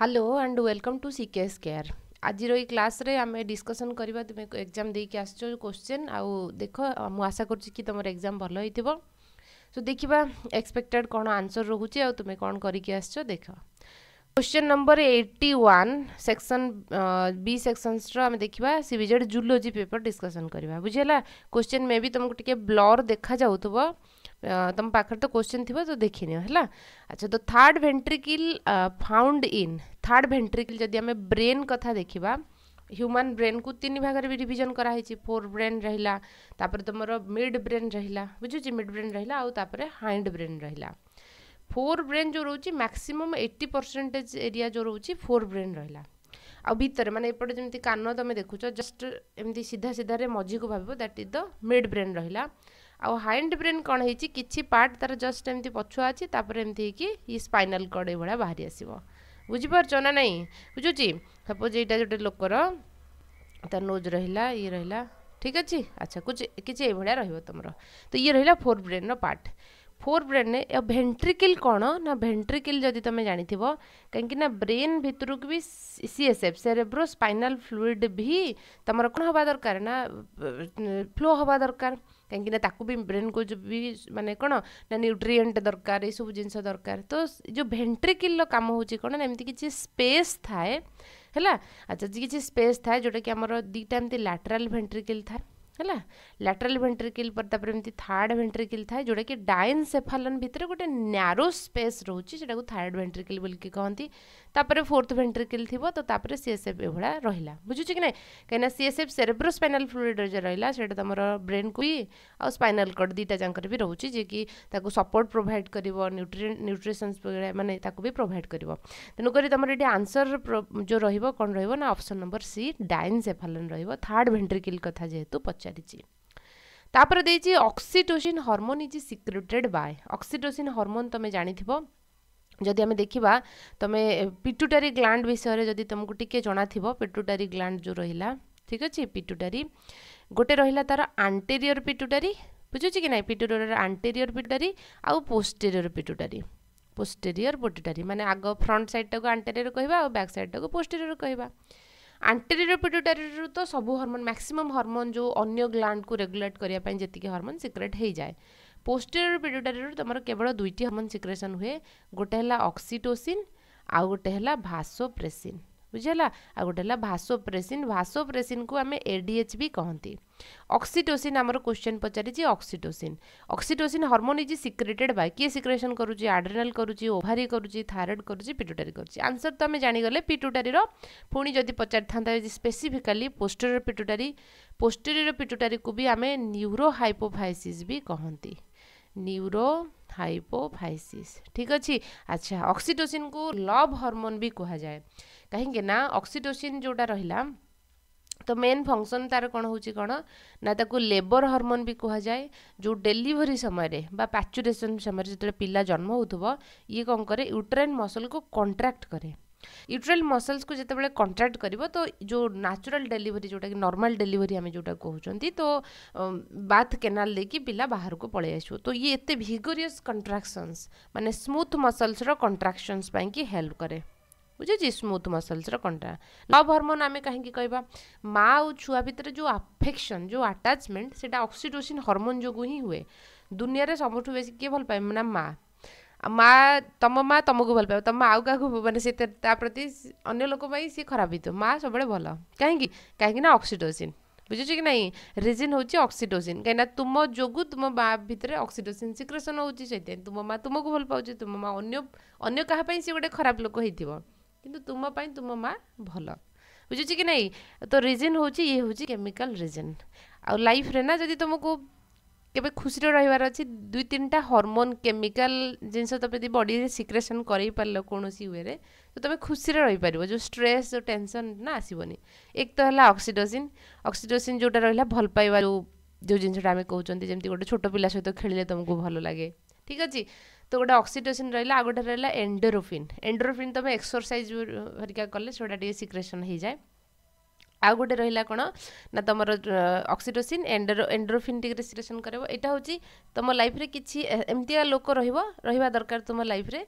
hello and welcome to CK square आज class रे आम डिस्कसन करवा तुम एग्जाम देक आस क्वेश्चन आउ देख मुशा कर तुम एग्जाम भल हो सो देखा एक्सपेक्टेड कौन आंसर रोचे आम कौन कर देख question number eighty one section B sections आम देखा विजेड जुलोजी पेपर डिस्कसन करवा बुझेगा क्वेश्चन मे भी तुमको ब्लर देखा जाऊ ତମ ପାଖରେ ତ କୋଶ୍ଚିନ୍ ଥିବ ତ ଦେଖିନିଅ ହେଲା ଆଚ୍ଛା ତ third ventricle found in third ventricle ଯଦି ଆମେ ବ୍ରେନ୍ କଥା ଦେଖିବା ହ୍ୟୁମାନ୍ ବ୍ରେନ୍କୁ ତିନି ଭାଗରେ ବି ଡିଭିଜନ୍ କରାହେଇଛି ଫୋର୍ ବ୍ରେନ୍ ରହିଲା ତାପରେ ତୁମର ମିଡ୍ ବ୍ରେନ୍ ରହିଲା ବୁଝୁଛି ମିଡ୍ ବ୍ରେନ୍ ରହିଲା ଆଉ ତାପରେ ହାଇଣ୍ଡ ବ୍ରେନ୍ ରହିଲା ଫୋର୍ ବ୍ରେନ୍ ଯେଉଁ ରହୁଛି ମ୍ୟାକ୍ସିମମ୍ ଏଇଟି ପରସେଣ୍ଟେଜ୍ ଏରିଆ ଯେଉଁ ରହୁଛି ଫୋର୍ ବ୍ରେନ୍ ରହିଲା ଆଉ ଭିତରେ ମାନେ ଏପଟେ ଯେମିତି କାନ ତୁମେ ଦେଖୁଛ ଜଷ୍ଟ ଏମିତି ସିଧା ସିଧାରେ ମଝିକୁ ଭାବିବ that is the midbrain ରହିଲା आउ हाइंड ब्रेन कौन हो कि पार्ट तर जस्ट एम पछुआ अच्छी एमती स्पाइनाल कड़ ये बाहरी आस बुझीपना ना बुझुच्छी सपोज यहाँ गोटे लोकर तर नोज रहा ये रहा ठीक अच्छे अच्छा कुछ किसी ये भाया रही तुम तो ये रहा फोर ब्रेन रार्ट फोर ब्रेन भेन्ट्रिकिल कौन ना भेन्ट्रिकिल जदि तुम जान कहीं ब्रेन भितर को भी C S F cerebrospinal fluid भी तुम कौन हवा दरकार ना फ्लो हवा दरकार କାହିଁକିନା ତାକୁ ବି ବ୍ରେନ୍କୁ ବି ମାନେ କ'ଣ ନା ନ୍ୟୁଟ୍ରିଏଣ୍ଟ ଦରକାର ଏସବୁ ଜିନିଷ ଦରକାର ତ ଯେଉଁ ଭେଣ୍ଟ୍ରିକିଲ୍ର କାମ ହେଉଛି କ'ଣ ନା ଏମିତି କିଛି ସ୍ପେସ୍ ଥାଏ ହେଲା ଆଚ୍ଛା କିଛି ସ୍ପେସ୍ ଥାଏ ଯେଉଁଟାକି ଆମର ଦୁଇଟା ଏମିତି ଲାଟରାଲ୍ ଭେଣ୍ଟ୍ରିକିଲ୍ ଥାଏ है लैटराल भेन्ट्रिकल पर थार्ड भेन्ट्रिकल थाए जोटा कि डायन सेफालन भितर गोटे न्यारो स्पेस रोचे से थार्ड भेन्ट्रिकल बोल के कहते फोर्थ भेन्ट्रिकल थी तो सीएसएफ एस एफ एभला बुझुच्छे कि ना कहीं C S F cerebrospinal fluid जो रहा है तुम ब्रेन को भी आउ स्पाइनाल कर्ड दुटा जाकर भी रोचे जे कि सपोर्ट प्रोभाइड कर न्यूट्रिशंस मैंने भी प्रोभाइड कर तेणुक तुम ये आंसर जो रोक कौन रहा नंबर सी डायन सेफालन रार्ड भेन्ट्रिकल कथ जेहतु पचार ପଚାରିଛି ତାପରେ ଦେଇଛି oxytocin hormone is secreted by oxytocin hormone ତୁମେ ଜାଣିଥିବ ଯଦି ଆମେ ଦେଖିବା ତୁମେ ପିଟୁଟାରୀ ଗ୍ଲାଣ୍ଡ ବିଷୟରେ ଯଦି ତୁମକୁ ଟିକେ ଜଣାଥିବ ପିଟୁଟାରୀ ଗ୍ଲାଣ୍ଡ ଯେଉଁ ରହିଲା ଠିକ୍ ଅଛି ପିଟୁଟାରୀ ଗୋଟେ ରହିଲା ତା'ର ଆଣ୍ଟେରିୟର ପିଟୁଟାରୀ ବୁଝୁଛି କି ନାହିଁ ପିଟୁଟାରୀର ଆଣ୍ଟେରିୟର ପିଟୁଟାରୀ ଆଉ ପୋଷ୍ଟେରିଅର ପିଟୁଟାରୀ ପୋଷ୍ଟେରିୟର ପିଟୁଟାରୀ ମାନେ ଆଗ ଫ୍ରଣ୍ଟ ସାଇଡ଼୍ଟାକୁ ଆଣ୍ଟେରିୟର କହିବା ଆଉ ବ୍ୟାକ୍ ସାଇଡ଼୍ଟାକୁ ପୋଷ୍ଟେରିୟର କହିବା ଆଣ୍ଟେରିୟର ପିଟୁଟାରୀରୁ ତ ସବୁ ହର୍ମୋନ୍ ମ୍ୟାକ୍ସିମମ୍ ହର୍ମୋନ୍ ଯେଉଁ ଅନ୍ୟ ଗ୍ଲାଣ୍ଡକୁ ରେଗୁଲେଟ୍ କରିବା ପାଇଁ ଯେତିକି ହର୍ମୋନ୍ ସିକ୍ରେଟ୍ ହୋଇଯାଏ ପୋଷ୍ଟେରିୟର ପିଟୁଟାରୀରୁ ତୁମର କେବଳ ଦୁଇଟି ହର୍ମୋନ୍ ସିକ୍ରେସନ୍ ହୁଏ ଗୋଟେ ହେଲା ଅକ୍ସିଟୋସିନ୍ ଆଉ ଗୋଟେ ହେଲା ଭାସୋପ୍ରେସିନ୍ ବୁଝିହେଲା ଆଉ ଗୋଟେ ହେଲା ଭାସୋପ୍ରେସିନ୍ ଭାସୋପ୍ରେସିନ୍କୁ ଆମେ ଏ ଡି ଏଚ୍ ବି କହନ୍ତି ଅକ୍ସିଟୋସିନ୍ ଆମର କ୍ୱେଶ୍ଚନ୍ ପଚାରିଛି oxytocin oxytocin hormone is secreted by କିଏ ସିକ୍ରେସନ୍ କରୁଛି ଆଡ୍ରିନାଲ୍ କରୁଛି ଓଭାରି କରୁଛି ଥାଇରଏଡ୍ କରୁଛି ପିଟୁଟାରୀ କରୁଛି ଆନ୍ସର୍ ତ ଆମେ ଜାଣିଗଲେ ପିଟୁଟାରୀର ପୁଣି ଯଦି ପଚାରିଥାନ୍ତା ଯଦି ସ୍ପେସିଫିକାଲି ପୋଷ୍ଟରିୟର ପିଟୁଟାରୀ ପୋଷ୍ଟରିୟର ପିଟୁଟାରୀକୁ ବି ଆମେ ନ୍ୟୁରୋ ହାଇପୋଫାଇସିସ୍ ବି କହନ୍ତି ନ୍ୟୁରୋ ହାଇପୋଫାଇସିସ୍ ଠିକ୍ ଅଛି ଆଚ୍ଛା ଅକ୍ସିଟୋସିନ୍କୁ ଲଭ୍ ହର୍ମୋନ୍ ବି କୁହାଯାଏ କାହିଁକି ନା ଅକ୍ସିଟୋସିନ୍ ଯେଉଁଟା ରହିଲା ତ ମେନ୍ ଫଙ୍କସନ୍ ତା'ର କ'ଣ ହେଉଛି କ'ଣ ନା ତାକୁ ଲେବର୍ ହର୍ମୋନ୍ ବି କୁହାଯାଏ ଯେଉଁ ଡେଲିଭରି ସମୟରେ ବା ପ୍ୟାଚୁରେସନ୍ ସମୟରେ ଯେତେବେଳେ ପିଲା ଜନ୍ମ ହେଉଥିବ ଇଏ କ'ଣ କରେ ୟୁଟ୍ରାଇନ୍ ମସଲ୍କୁ କଣ୍ଟ୍ରାକ୍ଟ କରେ ୟୁଟ୍ରାଲ୍ ମସଲ୍ସକୁ ଯେତେବେଳେ କଣ୍ଟ୍ରାକ୍ଟ କରିବ ତ ଯେଉଁ ନ୍ୟାଚୁରାଲ୍ ଡେଲିଭରି ଯେଉଁଟାକି ନର୍ମାଲ୍ ଡେଲିଭରି ଆମେ ଯେଉଁଟା କହୁଛନ୍ତି ତ ବାଥ୍ କେନାଲ୍ ଦେଇକି ପିଲା ବାହାରକୁ ପଳେଇ ଆସିବ ତ ଇଏ ଏତେ ଭିଗୋରିୟସ୍ କଣ୍ଟ୍ରାକ୍ସନ୍ସ ମାନେ ସ୍ମୁଥ୍ ମସଲ୍ସର କଣ୍ଟ୍ରାକ୍ସନ୍ସ ପାଇଁକି ହେଲ୍ପ କରେ बुझे स्मूथ मसल्स रहा लव हरमोन आम कहीं कह छुआ भितर जो आफेक्शन जो आटाचमेंट से अक्सीटोसीन हरमोन जो ही हुए दुनिया में सब बे किए भल पाए ना माँ माँ तुम माँ तुमको भल पाए तुम आउ क्या मैंने से प्रति अगर लोक सी खराब हो माँ सब भल कहीं कहीं अक्सीडोसीन बुझुच कि नाई रिजन हूँ अक्सीडोसीन कहीं तुम जो तुम माँ भितर अक्सीटोसीन सिक्रेसन होती तुम माँ तुमको भल पाऊ तुम माँ अगर अगर क्या सी गोटे खराब लोक होती କିନ୍ତୁ ତୁମ ପାଇଁ ତୁମ ମା ଭଲ ବୁଝୁଛି କି ନାହିଁ ତ ରିଜିନ୍ ହେଉଛି ଇଏ ହେଉଛି କେମିକାଲ ରିଜିନ୍ ଆଉ ଲାଇଫ୍ରେ ନା ଯଦି ତୁମକୁ କେବେ ଖୁସିରେ ରହିବାର ଅଛି ଦୁଇ ତିନିଟା ହର୍ମୋନ୍ କେମିକାଲ ଜିନିଷ ତୁମେ ଯଦି ବଡ଼ିରେ ସିକ୍ରେସନ୍ କରାଇ ପାରିଲ କୌଣସି ୱେରେ ତ ତୁମେ ଖୁସିରେ ରହିପାରିବ ଯେଉଁ ଷ୍ଟ୍ରେସ୍ ଯେଉଁ ଟେନସନ୍ ନା ଆସିବନି ଏକ ତ ହେଲା ଅକ୍ସିଡୋସିନ୍ ଅକ୍ସିଡୋସିନ୍ ଯେଉଁଟା ରହିଲା ଭଲ ପାଇବା ଯେଉଁ ଯେଉଁ ଜିନିଷଟା ଆମେ କହୁଛନ୍ତି ଯେମିତି ଗୋଟେ ଛୋଟ ପିଲା ସହିତ ଖେଳିଲେ ତୁମକୁ ଭଲ ଲାଗେ ଠିକ୍ ଅଛି ତ ଗୋଟେ ଅକ୍ସିଟୋସିନ୍ ରହିଲା ଆଉ ଗୋଟେ ରହିଲା ଏଣ୍ଡୋରୋଫିନ୍ ଏଣ୍ଡୋରୋଫିନ୍ ତୁମେ ଏକ୍ସରସାଇଜ୍ ହେରିକା କଲେ ସେଇଟା ଟିକେ ସିକ୍ରେସନ୍ ହେଇଯାଏ ଆଉ ଗୋଟେ ରହିଲା କ'ଣ ନା ତୁମର ଅକ୍ସିଟୋସିନ୍ ଏଣ୍ଡୋ ଏଣ୍ଡ୍ରୋଫିନ୍ ଟିକେ ସିକ୍ରେସନ୍ କରିବ ଏଇଟା ହେଉଛି ତୁମ ଲାଇଫ୍ରେ କିଛି ଏମିତିଆ ଲୋକ ରହିବ ରହିବା ଦରକାର ତୁମ ଲାଇଫ୍ରେ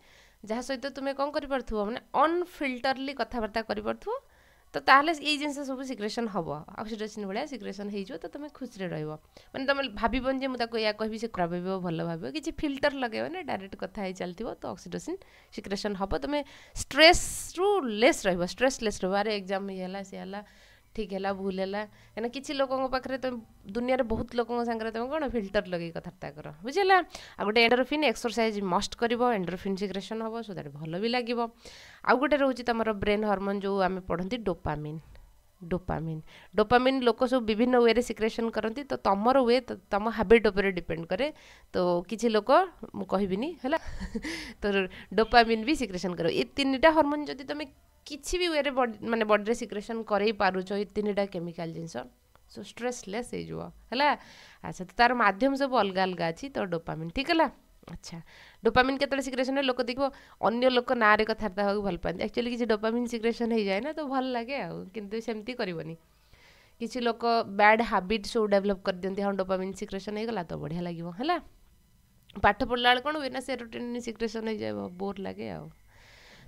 ଯାହା ସହିତ ତୁମେ କ'ଣ କରିପାରୁଥିବ ମାନେ ଅନଫିଲ୍ଟରଲି କଥାବାର୍ତ୍ତା କରିପାରୁଥିବ ତ ତାହେଲେ ଏଇ ଜିନିଷ ସବୁ ସିକ୍ରେସନ୍ ହେବ ଅକ୍ସିଡେସନ୍ ଭଳିଆ ସିକ୍ରେସନ୍ ହେଇଯିବ ତ ତୁମେ ଖୁସିରେ ରହିବ ମାନେ ତୁମେ ଭାବିବନି ଯେ ମୁଁ ତାକୁ ଏଇଆ କହିବି ସେ ଭାବିବ ଭଲ ଭାବିବ କିଛି ଫିଲ୍ଟର ଲଗାଇବନି ଡାଇରେକ୍ଟ କଥା ହେଇ ଚାଲିଥିବ ତ ଅକ୍ସିଡେସିନ୍ ସିକ୍ରେସନ୍ ହେବ ତୁମେ ଷ୍ଟ୍ରେସ୍ରୁ ଲେସ୍ ରହିବ ଷ୍ଟ୍ରେସ୍ ଲେସ୍ ରହିବ ଆରେ ଏକ୍ଜାମ୍ ଇଏ ହେଲା ସିଏ ହେଲା ଠିକ୍ ହେଲା ଭୁଲ ହେଲା କାହିଁକିନା କିଛି ଲୋକଙ୍କ ପାଖରେ ତ ଦୁନିଆରେ ବହୁତ ଲୋକଙ୍କ ସାଙ୍ଗରେ ତୁମେ କ'ଣ ଫିଲ୍ଟର ଲଗେଇ କଥାବାର୍ତ୍ତା କର ବୁଝିଲା ଆଉ ଗୋଟେ ଏଣ୍ଡ୍ରୋଫିନ୍ ଏକ୍ସରସାଇଜ୍ ମଷ୍ଟ କରିବ ଏଣ୍ଡ୍ରୋଫିନ୍ ସିଗ୍ରେସନ୍ ହେବ ସୋ ଦ୍ୟାଟ୍ ଭଲ ବି ଲାଗିବ ଆଉ ଗୋଟେ ରହୁଛି ତୁମର ବ୍ରେନ୍ ହର୍ମୋନ୍ ଯେଉଁ ଆମେ ପଢ଼ନ୍ତି ଡୋପାମିନ୍ ଡୋପାମିନ୍ ଡୋପାମିନ୍ ଲୋକ ସବୁ ବିଭିନ୍ନ ୱେରେ ସିକ୍ରେସନ୍ କରନ୍ତି ତ ତମର ୱେ ତମ ହାବିଟ୍ ଉପରେ ଡିପେଣ୍ଡ କରେ ତ କିଛି ଲୋକ ମୁଁ କହିବିନି ହେଲା ତ ଡୋପାମିନ୍ ବି ସିକ୍ରେସନ୍ କରିବ ଏ ତିନିଟା ହର୍ମୋନ୍ ଯଦି ତୁମେ କିଛି ବି ୱେରେ ମାନେ ବଡ଼ିରେ ସିକ୍ରେସନ୍ କରେଇ ପାରୁଛ ଏଇ ତିନିଟା କେମିକାଲ ଜିନିଷ ସୋ ଷ୍ଟ୍ରେସ୍ଲେସ୍ ହେଇଯିବ ହେଲା ଆଚ୍ଛା ତ ତାର ମାଧ୍ୟମ ସବୁ ଅଲଗା ଅଲଗା ଅଛି ତ ଡୋପାମିନ୍ ଠିକ୍ ହେଲା ଆଚ୍ଛା ଡୋପାମିନ୍ କେତେବେଳେ ସିକ୍ରେସନ୍ ହୁଏ ଲୋକ ଦେଖିବ ଅନ୍ୟ ଲୋକ ନାଁରେ କଥାବାର୍ତ୍ତା ହେବାକୁ ଭଲ ପାଆନ୍ତି ଆକ୍ଚୁଆଲି କିଛି ଡୋପାମିନ୍ ସିକ୍ରେସନ୍ ହେଇଯାଏ ନା ତ ଭଲ ଲାଗେ ଆଉ କିନ୍ତୁ ସେମିତି କରିବନି କିଛି ଲୋକ ବ୍ୟାଡ଼୍ ହାବିଟ୍ ସବୁ ଡେଭଲପ୍ କରିଦିଅନ୍ତି ହଁ ଡୋପାମିନ୍ ସିକ୍ରେସନ୍ ହେଇଗଲା ତ ବଢ଼ିଆ ଲାଗିବ ହେଲା ପାଠ ପଢ଼ିଲା ବେଳେ କ'ଣ ହୁଏ ନା ସେ ରୁଟିନ୍ ସିକ୍ରେସନ୍ ହେଇଯାଏ ବୋର୍ ଲାଗେ ଆଉ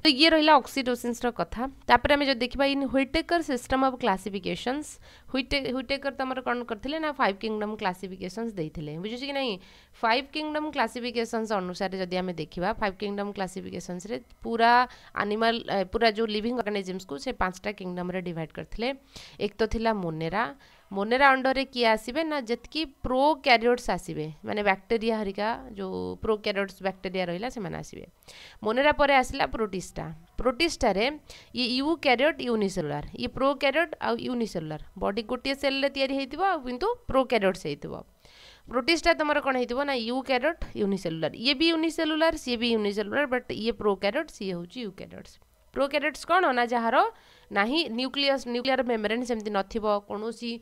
तो ये रहा अक्सीडोसीन्स कथा तापर आम जब देखा इन ह्विटेकर सिस्टम अफ क्लासीफिकेसन्स ह्विटेकर तुम कौन करते ना फाइव किंगडम क्लासीफिकेसन्स देते बुझुची कि ना फाइव किंगडम क्लासीफिकेसन्स अनुसार जब आम देखा फाइव किंगडम क्लासीफिकेसन्स पूरा आनिमाल पूरा जो लिविंग अर्गानिजम्स को से पांचटा किंगडम डिवाइड करते एक तो थिला मोनेरा मोनेरा अंडर किए आसवे ना जी प्रो क्यारिओट्स आसवे मैंने बैक्टेरिया हरिका जो प्रो क्यारिओट्स बैक्टेरिया रहा से आसवे मोनेरा पर आसला प्रोटिस्टा रे ये यू क्यारिओट यूनिसेलुलार ये प्रो क्यारिओट आउ यूनिसेलुलार बॉडी गोटे सेल यारी प्रो क्यारिओट्स हो प्रोटिस्टा तुम कौन हो यू क्यारिओट यूनिसेलुलार ये भी यूनिसेलुलर सी भी यूनिसेलुलार बट ये प्रो क्यारिओट्स ये हूँ यू क्यारिओट्स प्रो क्यारिओट्स कौन ना जहाँ ନାହିଁ ନ୍ୟୁକ୍ଲିୟସ୍ ନ୍ୟୁକ୍ଲିୟର୍ ମେମ୍ବ୍ରେନ୍ ସେମିତି ନଥିବ କୌଣସି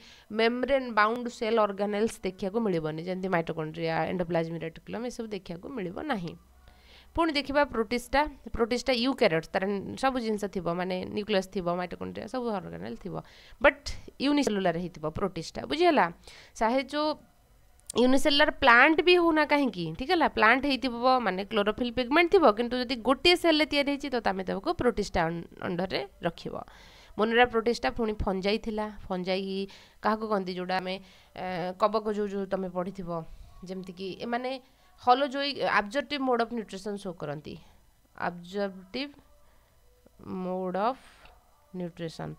ମେମ୍ବ୍ରେନ୍ ବାଉଣ୍ଡ ସେଲ୍ ଅର୍ଗାନେଲ୍ସ ଦେଖିବାକୁ ମିଳିବନି ଯେମିତି ମାଇଟୋକଣ୍ଡ୍ରିଆ ଏଣ୍ଡୋପ୍ଲାଜମିକ୍ ରେଟିକୁଲମ୍ ଏସବୁ ଦେଖିବାକୁ ମିଳିବ ନାହିଁ ପୁଣି ଦେଖିବା ପ୍ରୋଟିସ୍ଟା ପ୍ରୋଟିସ୍ଟା ୟୁ କ୍ୟାରେଟ୍ସ ତା'ର ସବୁ ଜିନିଷ ଥିବ ମାନେ ନ୍ୟୁକ୍ଲିୟସ୍ ଥିବ ମାଇଟୋକଣ୍ଡ୍ରିଆ ସବୁ ଅର୍ଗାନେଲ୍ ଥିବ ବଟ୍ ୟୁନିସେଲୁଲାର ହେଇଥିବ ପ୍ରୋଟିସ୍ଟା ବୁଝିହେଲା ସାହେ ଯେଉଁ ୟୁନିସେଲୁଲାର ପ୍ଲାଣ୍ଟ ବି ହେଉନା କାହିଁକି ଠିକ୍ ହେଲା ପ୍ଲାଣ୍ଟ ହେଇଥିବ ମାନେ କ୍ଲୋରୋଫିଲ୍ ପିଗମେଣ୍ଟ ଥିବ କିନ୍ତୁ ଯଦି ଗୋଟିଏ ସେଲ୍ରେ ତିଆରି ହେଇଛି ତ ତମେ ତାକୁ ପ୍ରୋଟିଷ୍ଟା ଅଣ୍ଡରରେ ରଖିବ ମୋନେରା ପ୍ରୋଟିଷ୍ଟା ପୁଣି ଫଞ୍ଜାଇ ଥିଲା ଫଞ୍ଜାଇ କାହାକୁ କହନ୍ତି ଯେଉଁଟା ଆମେ କବକ ଯେଉଁ ଯେଉଁ ତମେ ପଢ଼ିଥିବ ଯେମିତିକି ଏମାନେ ହଲୋଜୋଇ ଆବଜର୍ଭଟିଭ୍ ମୋଡ଼ ଅଫ୍ ନ୍ୟୁଟ୍ରିସନ୍ ଶୋ କରନ୍ତି ଆବଜର୍ଭଟିଭ୍ ମୋଡ଼ ଅଫ୍ ନ୍ୟୁଟ୍ରିସନ୍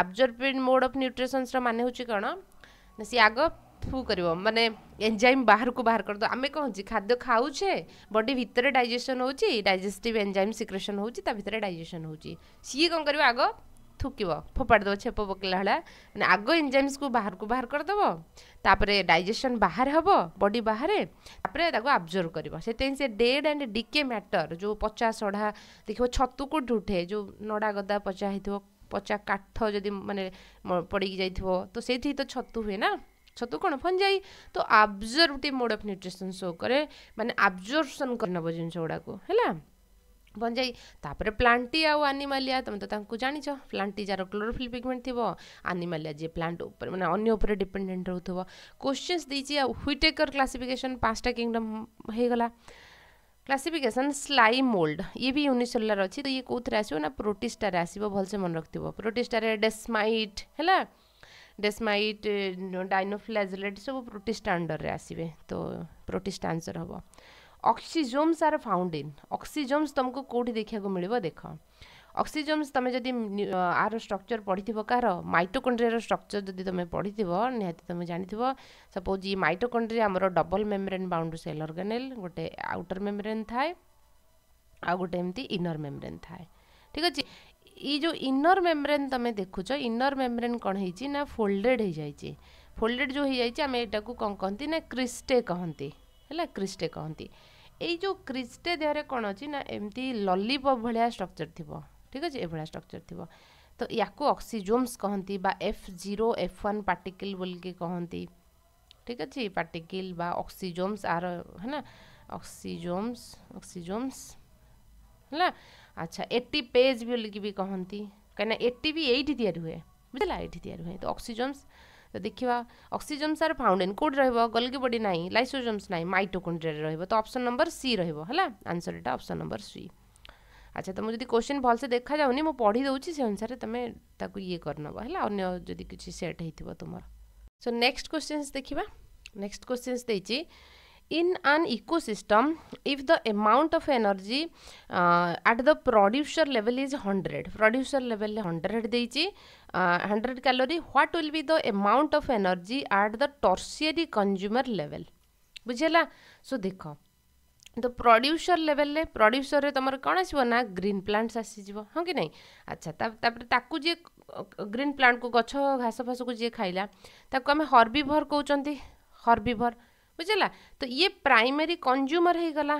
ଆବଜର୍ଭଟିଭ୍ ମୋଡ଼ ଅଫ୍ ନ୍ୟୁଟ୍ରିସନ୍ସର ମାନେ ହେଉଛି କ'ଣ ନା ସିଏ ଆଗ ফু করব মানে এনজাইম বাহারকু বাহার করদ আমি কম হচ্ছে খাদ্য খাওছে বডি ভিতরে ডাইজেসন হচ্ছে ডাইজেস্টিভ এনজাইম সিক্রেসন হচ্ছে তা ভিতরে ডাইজেসন হচ্ছে সি কম করবে আগ থুকিব ফোপাড়ি দেব ছেপ পকাইলা ভাড়া মানে আগ এনজাইমসকে বাহারকু বাহার করদেব তাপরে ডাইজেসন বাহার হব বডি বাহারে তাপরে তাকে আবজর্ভ করব সেই সে ডেড অ্যান্ড ডিকে ম্যাটর যে পচা সଢ଼া দেখব ছতুকু ঢুঠে যে নড়া গদা পচা হয়ে পচা কাঠ যদি মানে পড়ি যাই তো সেইটি তো ছতু হুয়ে না छतु କ'ଣ ଫଞ୍ଜାଇ ତ ଆବଜର୍ଭଟିଭ୍ ମୋଡ଼ ଅଫ୍ ନ୍ୟୁଟ୍ରିସନ୍ ସୋ କରେ ମାନେ ଆବଜର୍ଭସନ୍ କରିନେବ ଜିନିଷ ଗୁଡ଼ାକୁ ହେଲା ଫଞ୍ଜାଇ ତାପରେ ପ୍ଲାଣ୍ଟି ଆଉ ଆନିମାଲିଆ ତମେ ତ ତାଙ୍କୁ ଜାଣିଛ ପ୍ଲାଣ୍ଟି ଯାହାର କ୍ଲୋରୋଫିଲ୍ ପିଗମେଣ୍ଟ ଥିବ ଆନିମାଲିଆ ଯିଏ ପ୍ଲାଣ୍ଟ ଉପରେ ମାନେ ଅନ୍ୟ ଉପରେ ଡିପେଣ୍ଡେଣ୍ଟ ରହୁଥିବ କୋଶ୍ଚିନ୍ସ ଦେଇଛି ଆଉ ହ୍ୱିଟେକର କ୍ଲାସିଫିକେସନ୍ ପାଞ୍ଚଟା କିଙ୍ଗଡ଼ମ୍ ହେଇଗଲା क्लासिफिकेसन स्लाई मोल्ड ये भी यूनिसेलर अच्छी तो ये कौन आसो ना प्रोटिस्टार आसो भलसे मन रख प्रोटिस्टार डेस्माइट है ଡେସ୍ମାଇଟ୍ ଡାଇନୋଫ୍ଲାଜେଲେଟ୍ ସବୁ ପ୍ରୋଟିଷ୍ଟା ଅଣ୍ଡରରେ ଆସିବେ ତ ପ୍ରୋଟିଷ୍ଟା ଆନ୍ସର୍ ହେବ ଅକ୍ସିଜୋମ୍ସ ଆର୍ ଫାଉଣ୍ଡ ଇନ୍ ଅକ୍ସିଜୋମ୍ସ ତୁମକୁ କେଉଁଠି ଦେଖିବାକୁ ମିଳିବ ଦେଖ ଅକ୍ସିଜୋମ୍ସ ତୁମେ ଯଦି ଆର ଷ୍ଟ୍ରକ୍ଚର୍ ପଢ଼ିଥିବ କାହାର ମାଇଟୋକଣ୍ଡ୍ରିଆର ଷ୍ଟ୍ରକ୍ଚର୍ ଯଦି ତୁମେ ପଢ଼ିଥିବ ନିହାତି ତୁମେ ଜାଣିଥିବ ସପୋଜ୍ ଇଏ ମାଇଟୋକଣ୍ଡ୍ରିଆ ଆମର double membrane bound cell organelle ଗୋଟେ ଆଉଟର୍ ମେମ୍ବ୍ରେନ୍ ଥାଏ ଆଉ ଗୋଟେ ଏମିତି ଇନର୍ ମେମ୍ବ୍ରେନ୍ ଥାଏ ଠିକ୍ ଅଛି जो इनर मेम्ब्रेन तुम देखु इनर मेम्ब्रेन कौन है ना फोल्डेड हो जाए फोल्डेड जो हो जाए कौन कहती ना क्रिस्टे कहती है क्रिस्टे कहती यो क्रिस्टे देह कौन अच्छी ना एमती ललिप भाया स्ट्रक्चर थी ठीक अच्छे ये स्ट्रक्चर थी तो या अक्सीजोम्स कहती F zero F one particle बोल के कहती ठीक अच्छे पार्टिकल बा अक्सीजोम्स आर है ना अक्सीजोम्स अक्सीजोम्स है আচ্ছা এটি बोलिकी भी कहती कहीं কিনা भी বি এইটি हुए बुझला বুঝলা এইটি हुए तो अक्सीजम्स तो देखा अक्सीजोम्स आर फाउंडेन कौट रलगी बडी ना लाइसोजोम्स ना रोह रो अप्सन नंबर सी रहा आंसर अप्सन नंबर सी अच्छा तुम जब क्वेश्चन भलसे देखा जाऊनि मुझे पढ़ी दूसरी से अनुसार तुम ताको ये करनब है अगर जदि किसी सेट हो तुम सो नेक्स्ट क्वेश्चन देखा नेक्स्ट क्वेश्चन देखिए in an system if the amount of energy at the producer level is hundred producer level hundred दे hundred calorie what will be the amount of energy at the tertiary consumer level बुझेगा so देख the producer level producer में तुम कौन आस green plants आस हाँ कि ना अच्छा ताकू जी ग्रीन प्लांट को गच घास फास को जी खाला आम कौन हर्बिभर ବୁଝିଲା ତ ଇଏ ପ୍ରାଇମେରୀ କଞ୍ଜ୍ୟୁମର ହେଇଗଲା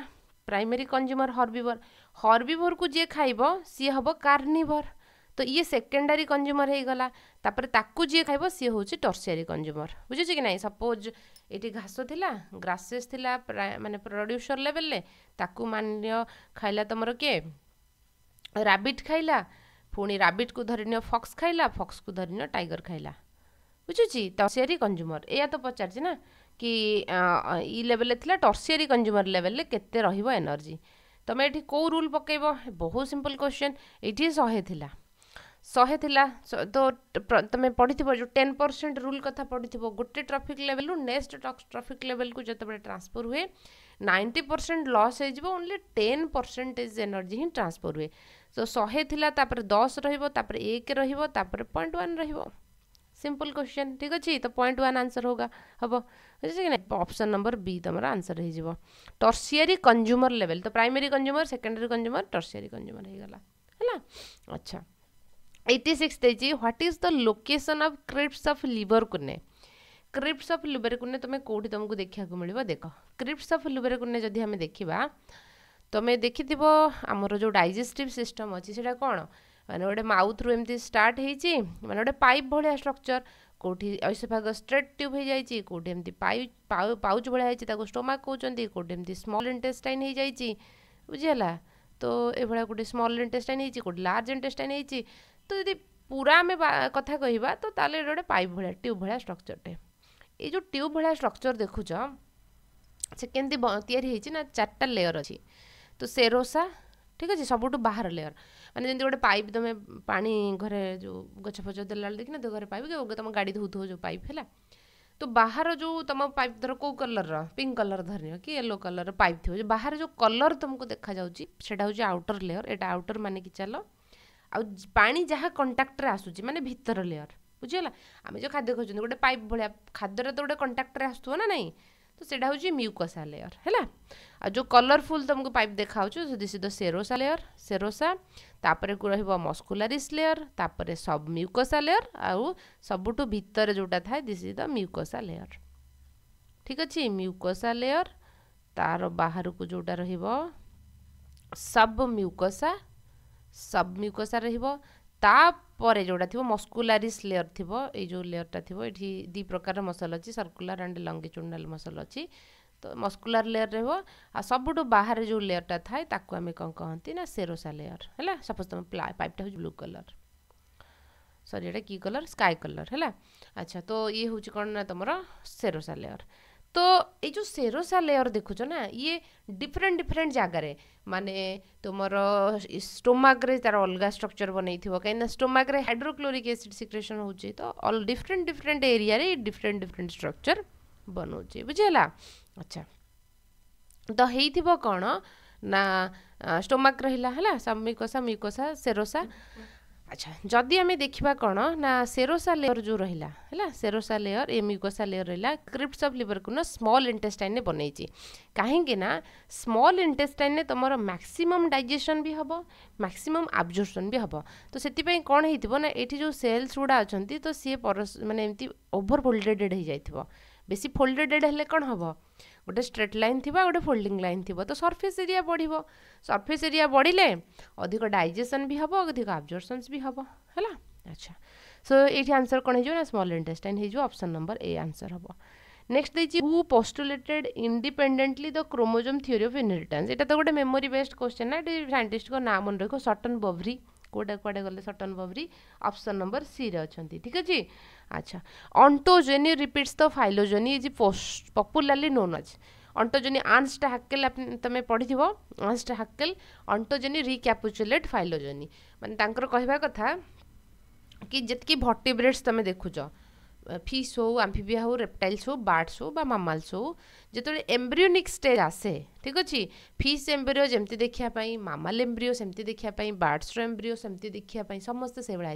ପ୍ରାଇମେରୀ କଞ୍ଜ୍ୟୁମର ହର୍ବିଭୋର ହର୍ବିଭୋରକୁ ଯିଏ ଖାଇବ ସିଏ ହେବ କାର୍ନିଭୋର ତ ଇଏ ସେକେଣ୍ଡାରୀ କଞ୍ଜ୍ୟୁମର ହେଇଗଲା ତାପରେ ତାକୁ ଯିଏ ଖାଇବ ସିଏ ହେଉଛି ଟର୍ସିଆରୀ କଞ୍ଜ୍ୟୁମର ବୁଝୁଛି କି ନାହିଁ ସପୋଜ୍ ଏଠି ଘାସ ଥିଲା ଗ୍ରାସେସ୍ ଥିଲା ମାନେ ପ୍ରଡ୍ୟୁସର ଲେଭେଲରେ ତାକୁ ମାନ୍ୟ ଖାଇଲା ତୁମର କିଏ ରାବିଟ୍ ଖାଇଲା ପୁଣି ରାବିଟ୍କୁ ଧରିନିଅ ଫକ୍ସ ଖାଇଲା ଫକ୍ସକୁ ଧରିନିଅ ଟାଇଗର ଖାଇଲା ବୁଝୁଛି ଟର୍ସିଆରୀ କଞ୍ଜ୍ୟୁମର ଏଇଆ ତ ପଚାରିଛି ନା कि इ लेवल टर्सीयरी कंज्यूमर लेवल के एनर्जी तुम ये कौ रूल पकेब बहुत सिंपल क्वेश्चन ये शहे थी शहे थी तो तुम पढ़ी थो टेन परसेंट रूल कथ पढ़ी थो गोटे trophic level next trophic level को जो ट्रांसफर हुए नाइंटी परसेंट लस हो ओनली टेन परसेंटेज एनर्जी ही ट्रांसफर हुए तो शहे थी तापर दस रपर एक रपर पॉइंट वन रिंपल क्वेश्चन ठीक अच्छे तो पॉइंट वन आंसर होगा हम अप्सन नंबर बी तुम आंसर हो टर्सीयरी कंज्यूमर लेवल तो primary consumer secondary consumer tertiary consumer होगा है अच्छा एट्टी सिक्स देखिए what is the location of crypts of Lieberkuhn crypts of Lieberkuhn तुम्हें कौटी तुमको देखा मिले देख क्रिप्स अफ लिवर कुने जदि आम देखा तुम्हें देखी थो जो डाइजेस्टिव सिस्टम अच्छी से कौन मैंने गोटे माउथ्रु एम स्टार्ट मैंने गोटे पाइप भाया स्ट्रक्चर କେଉଁଠି ଐଶଫାଗ ଷ୍ଟ୍ରେଟ୍ ଟ୍ୟୁବ୍ ହୋଇଯାଇଛି କେଉଁଠି ଏମିତି ପାଉଚ୍ ଭଳିଆ ହେଇଛି ତାକୁ ଷ୍ଟୋମାକ୍ କହୁଛନ୍ତି କେଉଁଠି ଏମିତି ସ୍ମଲ୍ ଇଣ୍ଟେଷ୍ଟାଇନ୍ ହେଇଯାଇଛି ବୁଝିହେଲା ତ ଏଭଳିଆ କେଉଁଠି ସ୍ମଲ୍ ଇଣ୍ଟେଷ୍ଟାଇନ୍ ହେଇଛି କେଉଁଠି ଲାର୍ଜ ଇଣ୍ଟେଷ୍ଟାଇନ୍ ହେଇଛି ତ ଯଦି ପୁରା ଆମେ କଥା କହିବା ତ ତାହେଲେ ଏଇଟା ଗୋଟେ ପାଇପ୍ ଭଳିଆ ଟ୍ୟୁବ୍ ଭଳିଆ ଷ୍ଟ୍ରକ୍ଚର୍ଟେ ଏଇ ଯେଉଁ ଟ୍ୟୁବ୍ ଭଳିଆ ଷ୍ଟ୍ରକ୍ଚର୍ ଦେଖୁଛ ସେ କେମିତି ତିଆରି ହେଇଛି ନା ଚାରିଟା ଲେୟର୍ ଅଛି ତ ସେରୋସା ঠিক আছে ସବୁଠୁ ବାହାର ଲେୟର୍ ମାନେ ଯେମିତି ଗୋଟେ ପାଇପ୍ ତୁମେ ପାଣି ଘରେ ଯେଉଁ ଗଛ ଫଛ ଦେଲା ବେଳେ ଦେଖିନ ଘରେ ପାଇପ୍ ତୁମ ଗାଡ଼ି ଧୋଉଥିବ ଯେଉଁ ପାଇପ୍ ହେଲା ତ ବାହାର ଯେଉଁ ତୁମ ପାଇପ୍ ଧର କେଉଁ କଲର୍ର ପିଙ୍କ୍ କଲର୍ ଧରିନିଅ କି ୟେଲୋ କଲର୍ର ପାଇପ୍ ଥିବ ଯେ ବାହାରେ ଯେଉଁ କଲର୍ ତୁମକୁ ଦେଖାଯାଉଛି ସେଇଟା ହେଉଛି ଆଉଟର୍ ଲେୟର୍ ଏଇଟା ଆଉଟର୍ ମାନେ କି ଚାଲ ଆଉ ପାଣି ଯାହା କଣ୍ଟାକ୍ଟରେ ଆସୁଛି ମାନେ ଭିତର ଲେୟର୍ ବୁଝିଗଲା ଆମେ ଯେଉଁ ଖାଦ୍ୟ ଖାଉଛନ୍ତି ଗୋଟେ ପାଇପ୍ ଭଳିଆ ଖାଦ୍ୟଟା ତ ଗୋଟେ କଣ୍ଟାକ୍ଟରେ ଆସୁଥିବ ନା ନାହିଁ ତ ସେଇଟା ହେଉଛି ମ୍ୟୁକସା ଲେୟର୍ ହେଲା अब जो कलरफुल तुमको pipe this is the serosa layer serosa को रहबो muscularis layer submucosa layer आ सबटु भित्र जोटा this is the mucosa layer ठीक अछि म्यूकोसा लेयर बाहर को जोटा रहबो सब म्यूकोसा सब म्यूकोसा रहबो परे रोटा थिबो मस्कुलरिस लेयर थिबो ए जो लेयर ता थिबो यी दी प्रकार मसल अछि सर्कुलर एंड लङे मसल अछि तो मस्कुलार लेयर रहो आ सबुठ बाहर जो लेयरटा थाए ताको आमे कोन कहंती ना सेरोसा लेयर है सपोज तुम पाइप टा ब्लू कलर सरी ये की कलर स्काई कलर है अच्छा तो ये हूँ कौन ना तुम सेरोसा लेयर तो ये जो सेरोसा लेयर देखु छ ना ये डिफरेंट डिफरेंट जगह रे माने तुमरो स्टोमक तार अलगा स्ट्रक्चर बनेई थिवो काईन स्टोमक हाइड्रोक्लोरिक एसिड सिक्रेशन हो तो ऑल डिफरेंट डिफरेंट एरिया रे डिफरेंट डिफरेंट स्ट्रक्चर बनाऊे बुझेगा ଆଚ୍ଛା ତ ହେଇଥିବ କ'ଣ ନା ଷ୍ଟୋମାକ୍ ରହିଲା ହେଲା ସାମିକୋଷା ମିକୋଷା ସେରୋସା ଆଚ୍ଛା ଯଦି ଆମେ ଦେଖିବା କ'ଣ ନା ସେରୋସା ଲେୟର ଯେଉଁ ରହିଲା ହେଲା ସେରୋସା ଲେୟର ଏ ମିକୋସା ଲେୟର ରହିଲା କ୍ରିପ୍ସ ଅଫ୍ ଲିଭରକୁ ନା ସ୍ମଲ୍ ଇଣ୍ଟେଷ୍ଟାଇନ୍ରେ ବନେଇଛି କାହିଁକି ନା ସ୍ମଲ୍ ଇଣ୍ଟେଷ୍ଟାଇନ୍ରେ ତୁମର ମ୍ୟାକ୍ସିମମ୍ ଡାଇଜେସନ୍ ବି ହେବ ମ୍ୟାକ୍ସିମମ୍ ଆବଜର୍ସନ୍ ବି ହେବ ତ ସେଥିପାଇଁ କ'ଣ ହେଇଥିବ ନା ଏଠି ଯେଉଁ ସେଲ୍ସ ଗୁଡ଼ା ଅଛନ୍ତି ତ ସିଏ ପରସ ମାନେ ଏମିତି ଓଭର ଭୋଲ୍ଟେଡ଼େଡ଼ ହେଇଯାଇଥିବ बेसी फोल्डेड हेले कौन हम गोटे स्ट्रेट लाइन थी गोटे फोल्डिंग लाइन थी तो सर्फेस एरिया बढ़ सर्फेस एरिया बढ़ले अधिक डाइजेसन भी हम अधिक अब्जर्बसन भी हम है अच्छा सो ये आंसर कौन हो small intestine option number A answer हम नेक्स्ट देखिए who postulated independently the chromosome theory of inheritance यहाँ तो गोटे मेमोरी बेस्ड क्वेश्चन ना सैंटिस्ट नाम मन रख सटन बभ्री कौटा कुआ गले Sutton Boveri option number C रे अच्छा ठीक अच्छे अच्छा ontogeny repeats the phylogeny is popularly known अच्छे ऑन्टोजेनी आंसटा हाकेल तुम पढ़ी आंसटा हाकेल ऑन्टोजेनी रिक्यापुचुलेट फाइलोजेनी मैंने कहवा कथा कि जितकी भट्टिब्रेड्स तुम देखुच फिश हो आम्फिबिया हो रेप्टाइल्स हो बार्डस हो बा मामाल्स हो ଯେତେବେଳେ ଏମ୍ବ୍ରିଓନିକ୍ ଷ୍ଟେଜ୍ ଆସେ ଠିକ୍ ଅଛି ଫିସ୍ ଏମ୍ବ୍ରିଓ ଯେମିତି ଦେଖିବା ପାଇଁ ମାମାଲ୍ ଏମ୍ବ୍ରିଓ ସେମିତି ଦେଖିବା ପାଇଁ ବାର୍ଡ଼ସ୍ର ଏମ୍ବ୍ରିଓ ସେମିତି ଦେଖିବା ପାଇଁ ସମସ୍ତେ ସେଇଭଳିଆ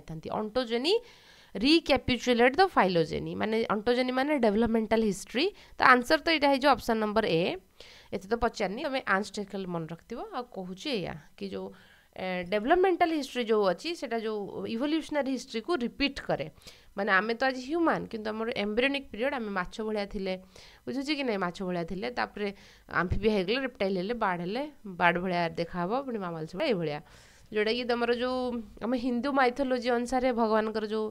रिकैपिचुलेट द फाइलोजेनी माने ऑन्टोजेनी माने डेवलपमेंटल हिस्ट्री तो आंसर तो यहाँ हो ऑप्शन नंबर ए ये तो पचारनी तुम आंसर मन रख कहे या कि जो डेवलपमेंटल हिस्ट्री जो अच्छी से जो इभल्यूसनारी हिस्ट्री को रिपीट करे माने आम तो आज ह्यूमन कि आम एम्ब्रियोनिक पीरियड आम मछ भाया थे बुझुचे कि नहीं मछ भाया थे तापर आम्फिबिया होगले रेप्टाइल हेले बाड़ हेले बाढ़ भाया देखा पुणी मामल्स भाया ये जोटा कि तुम जो आम हिंदू माइथोलोजी अनुसार भगवान जो